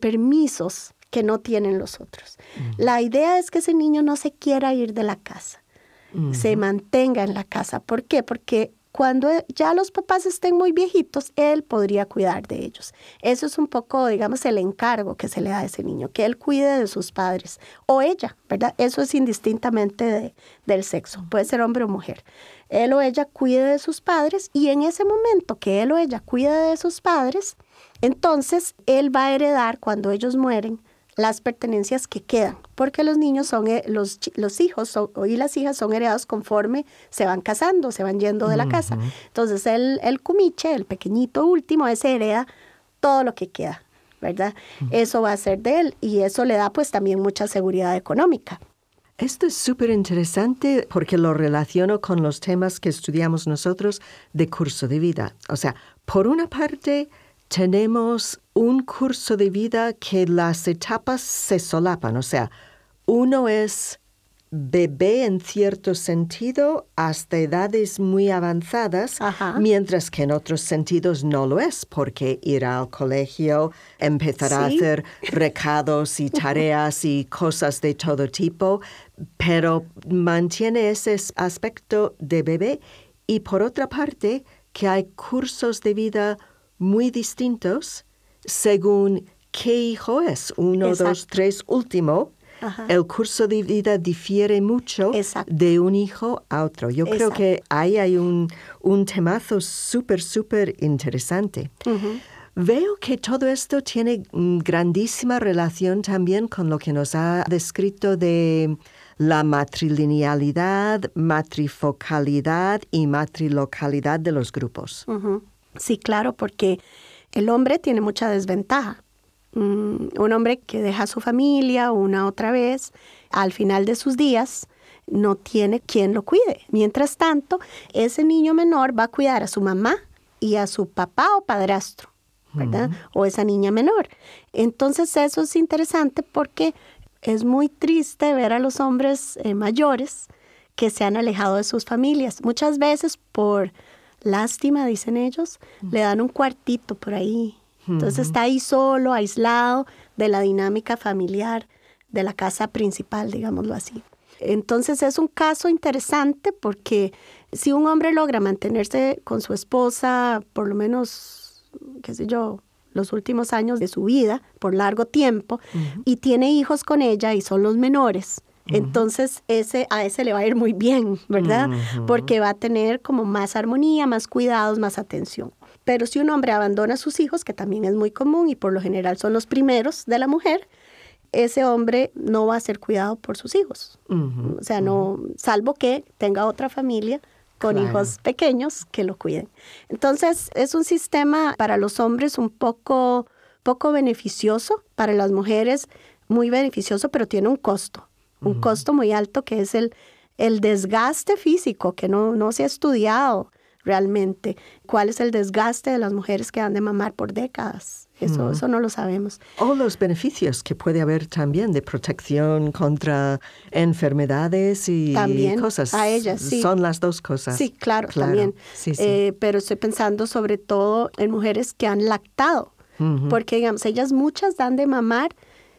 permisos que no tienen los otros. Mm. La idea es que ese niño no se quiera ir de la casa, se mantenga en la casa. ¿Por qué? Porque cuando eh, ya los papás estén muy viejitos, él podría cuidar de ellos. Eso es un poco, digamos, el encargo que se le da a ese niño, que él cuide de sus padres o ella, ¿verdad? Eso es indistintamente del sexo, puede ser hombre o mujer. Él o ella cuide de sus padres y en ese momento que él o ella cuide de sus padres, entonces él va a heredar cuando ellos mueren las pertenencias que quedan, porque los niños son, eh, los, los hijos y las hijas son heredados conforme se van casando, se van yendo de la casa. Entonces el, el cumiche, el pequeñito último, ese hereda todo lo que queda, ¿verdad? Eso va a ser de él y eso le da pues también mucha seguridad económica.
Esto es súper interesante porque lo relaciono con los temas que estudiamos nosotros de curso de vida. O sea, por una parte, tenemos un curso de vida que las etapas se solapan, o sea, uno es bebé en cierto sentido hasta edades muy avanzadas, mientras que en otros sentidos no lo es, porque irá al colegio, empezará a hacer recados y tareas y cosas de todo tipo, pero mantiene ese aspecto de bebé y por otra parte que hay cursos de vida muy distintos según qué hijo es, uno, dos, tres, último, el curso de vida difiere mucho de un hijo a otro. Yo creo que ahí hay un, un temazo súper, súper interesante. Veo que todo esto tiene mm, grandísima relación también con lo que nos ha descrito de la matrilinealidad, matrifocalidad y matrilocalidad de los grupos.
Sí, claro, porque el hombre tiene mucha desventaja. Mm, un hombre que deja a su familia una otra vez, al final de sus días, no tiene quien lo cuide. Mientras tanto, ese niño menor va a cuidar a su mamá y a su papá o padrastro, ¿verdad? O esa niña menor. Entonces eso es interesante porque es muy triste ver a los hombres eh, mayores que se han alejado de sus familias, muchas veces por Lástima, dicen ellos, le dan un cuartito por ahí. Entonces está ahí solo, aislado de la dinámica familiar, de la casa principal, digámoslo así. Entonces es un caso interesante porque si un hombre logra mantenerse con su esposa por lo menos, qué sé yo, los últimos años de su vida por largo tiempo y tiene hijos con ella y son los menores, entonces, ese, a ese le va a ir muy bien, ¿verdad? Porque va a tener como más armonía, más cuidados, más atención. Pero si un hombre abandona a sus hijos, que también es muy común y por lo general son los primeros de la mujer, ese hombre no va a ser cuidado por sus hijos. o sea, no, salvo que tenga otra familia con hijos pequeños que lo cuiden. Entonces, es un sistema para los hombres un poco, poco beneficioso, para las mujeres muy beneficioso, pero tiene un costo un costo muy alto que es el, el desgaste físico, que no, se ha estudiado realmente. ¿Cuál es el desgaste de las mujeres que dan de mamar por décadas? Eso, eso no lo sabemos.
O los beneficios que puede haber también de protección contra enfermedades y también cosas. A ellas, sí. Son las dos cosas. Sí, claro, también. Eh,
pero estoy pensando sobre todo en mujeres que han lactado, porque digamos, ellas muchas dan de mamar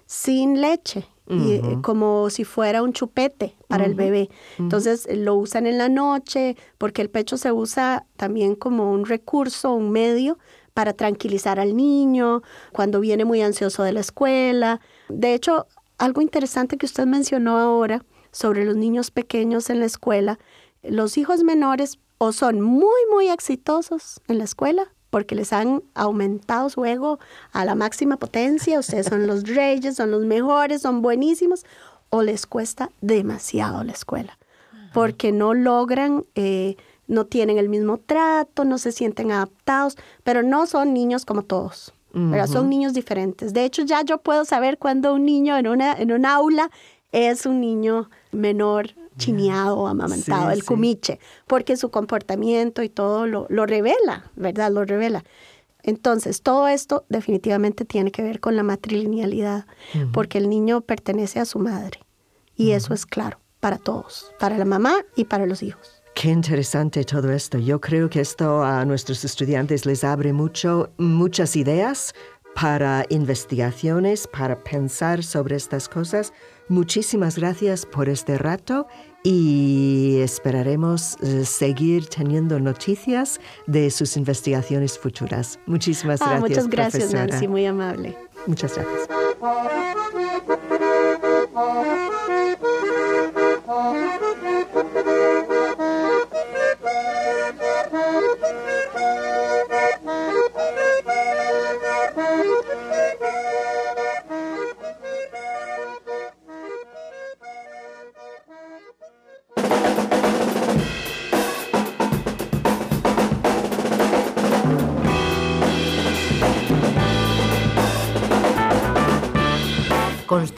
sin leche eh, como si fuera un chupete para el bebé. Entonces lo usan en la noche porque el pecho se usa también como un recurso, un medio para tranquilizar al niño cuando viene muy ansioso de la escuela. De hecho, algo interesante que usted mencionó ahora sobre los niños pequeños en la escuela, los hijos menores o son muy, muy exitosos en la escuela porque les han aumentado su ego a la máxima potencia, ustedes son los reyes, son los mejores, son buenísimos, o les cuesta demasiado la escuela, porque no logran, eh, no tienen el mismo trato, no se sienten adaptados, pero no son niños como todos. Pero son niños diferentes. De hecho, ya yo puedo saber cuando un niño en una en un aula es un niño menor chineado amamantado, el cumiche, porque su comportamiento y todo lo, lo revela, ¿verdad? Lo revela. Entonces, todo esto definitivamente tiene que ver con la matrilinealidad, porque el niño pertenece a su madre. Y eso es claro para todos, para la mamá y para los hijos.
Qué interesante todo esto. Yo creo que esto a nuestros estudiantes les abre mucho, muchas ideas para investigaciones, para pensar sobre estas cosas. Muchísimas gracias por este rato y esperaremos eh, seguir teniendo noticias de sus investigaciones futuras. Muchísimas ah, gracias. Muchas gracias, Nancy, muy amable. Muchas gracias.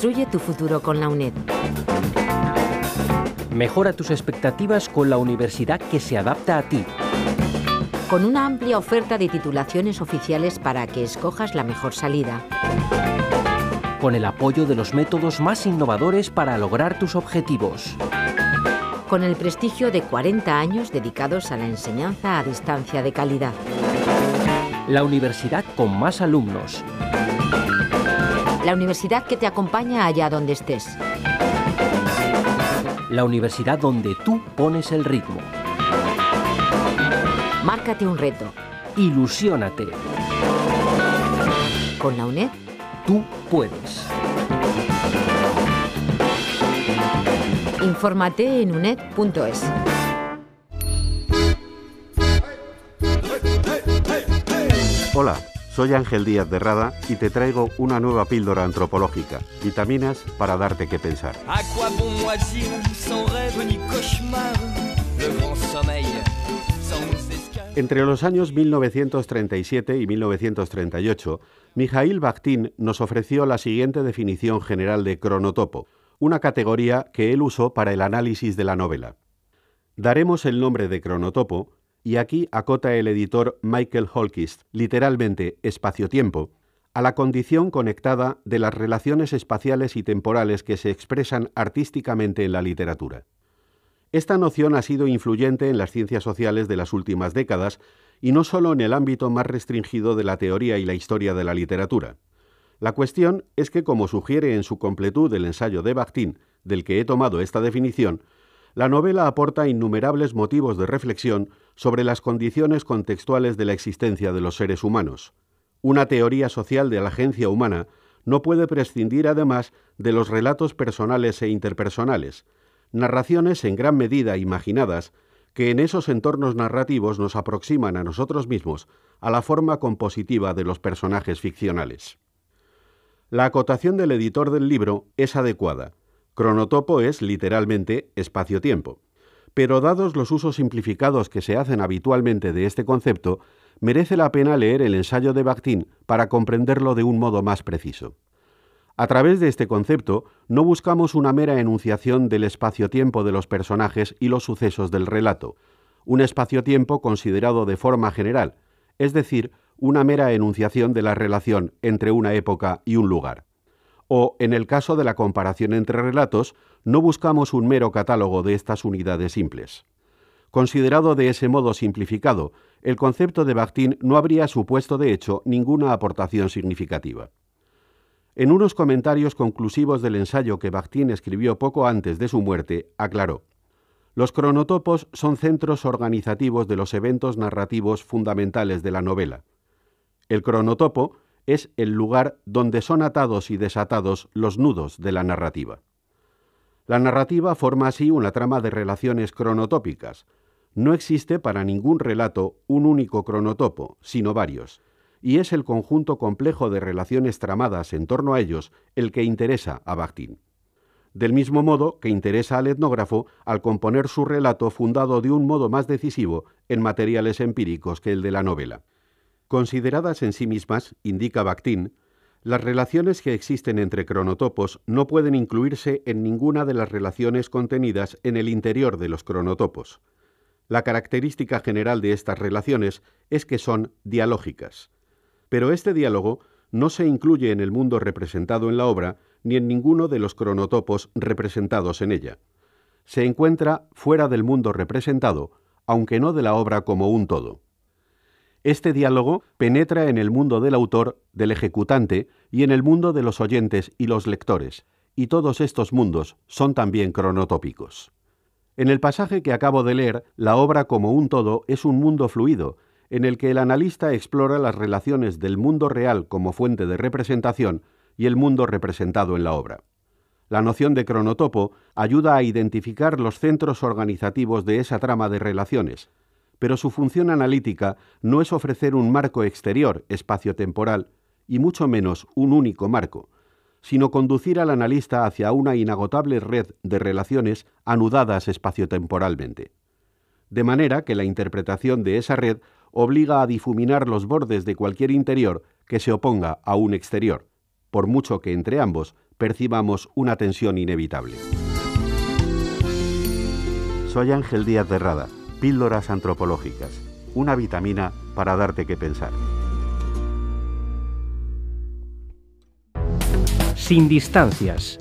Construye tu futuro con la UNED. Mejora tus expectativas con la universidad que se adapta a ti.
Con una amplia oferta de titulaciones oficiales para que escojas la mejor salida.
Con el apoyo de los métodos más innovadores para lograr tus objetivos.
Con el prestigio de 40 años dedicados a la enseñanza a distancia de calidad.
La universidad con más alumnos
la universidad que te acompaña allá donde estés.
La universidad donde tú pones el ritmo.
Márcate un reto.
Ilusiónate. Con la UNED, tú puedes.
Infórmate en uned.es.
Hola. Soy Ángel Díaz de Rada y te traigo una nueva píldora antropológica, vitaminas para darte que pensar. Entre los años 1937 y 1938, Mijail Bakhtin nos ofreció la siguiente definición general de cronotopo, una categoría que él usó para el análisis de la novela. Daremos el nombre de cronotopo y aquí acota el editor Michael Holkist, literalmente espacio-tiempo, a la condición conectada de las relaciones espaciales y temporales que se expresan artísticamente en la literatura. Esta noción ha sido influyente en las ciencias sociales de las últimas décadas y no solo en el ámbito más restringido de la teoría y la historia de la literatura. La cuestión es que, como sugiere en su completud el ensayo de Bakhtin, del que he tomado esta definición, la novela aporta innumerables motivos de reflexión sobre las condiciones contextuales de la existencia de los seres humanos. Una teoría social de la agencia humana no puede prescindir además de los relatos personales e interpersonales, narraciones en gran medida imaginadas, que en esos entornos narrativos nos aproximan a nosotros mismos, a la forma compositiva de los personajes ficcionales. La acotación del editor del libro es adecuada. Cronotopo es literalmente espacio-tiempo. Pero dados los usos simplificados que se hacen habitualmente de este concepto, merece la pena leer el ensayo de Bakhtin para comprenderlo de un modo más preciso. A través de este concepto, no buscamos una mera enunciación del espacio-tiempo de los personajes y los sucesos del relato, un espacio-tiempo considerado de forma general, es decir, una mera enunciación de la relación entre una época y un lugar o, en el caso de la comparación entre relatos, no buscamos un mero catálogo de estas unidades simples. Considerado de ese modo simplificado, el concepto de Bakhtin no habría supuesto de hecho ninguna aportación significativa. En unos comentarios conclusivos del ensayo que Bakhtin escribió poco antes de su muerte, aclaró, Los cronotopos son centros organizativos de los eventos narrativos fundamentales de la novela. El cronotopo es el lugar donde son atados y desatados los nudos de la narrativa. La narrativa forma así una trama de relaciones cronotópicas. No existe para ningún relato un único cronotopo, sino varios, y es el conjunto complejo de relaciones tramadas en torno a ellos el que interesa a Bakhtin. Del mismo modo que interesa al etnógrafo al componer su relato fundado de un modo más decisivo en materiales empíricos que el de la novela. Consideradas en sí mismas, indica Bakhtin, las relaciones que existen entre cronotopos no pueden incluirse en ninguna de las relaciones contenidas en el interior de los cronotopos. La característica general de estas relaciones es que son dialógicas. Pero este diálogo no se incluye en el mundo representado en la obra ni en ninguno de los cronotopos representados en ella. Se encuentra fuera del mundo representado, aunque no de la obra como un todo. Este diálogo penetra en el mundo del autor, del ejecutante y en el mundo de los oyentes y los lectores, y todos estos mundos son también cronotópicos. En el pasaje que acabo de leer, la obra como un todo es un mundo fluido, en el que el analista explora las relaciones del mundo real como fuente de representación y el mundo representado en la obra. La noción de cronotopo ayuda a identificar los centros organizativos de esa trama de relaciones, pero su función analítica no es ofrecer un marco exterior, espaciotemporal, y mucho menos un único marco, sino conducir al analista hacia una inagotable red de relaciones anudadas espaciotemporalmente. De manera que la interpretación de esa red obliga a difuminar los bordes de cualquier interior que se oponga a un exterior, por mucho que entre ambos percibamos una tensión inevitable. Soy Ángel Díaz de Rada. Píldoras Antropológicas, una vitamina para darte que pensar.
Sin
distancias.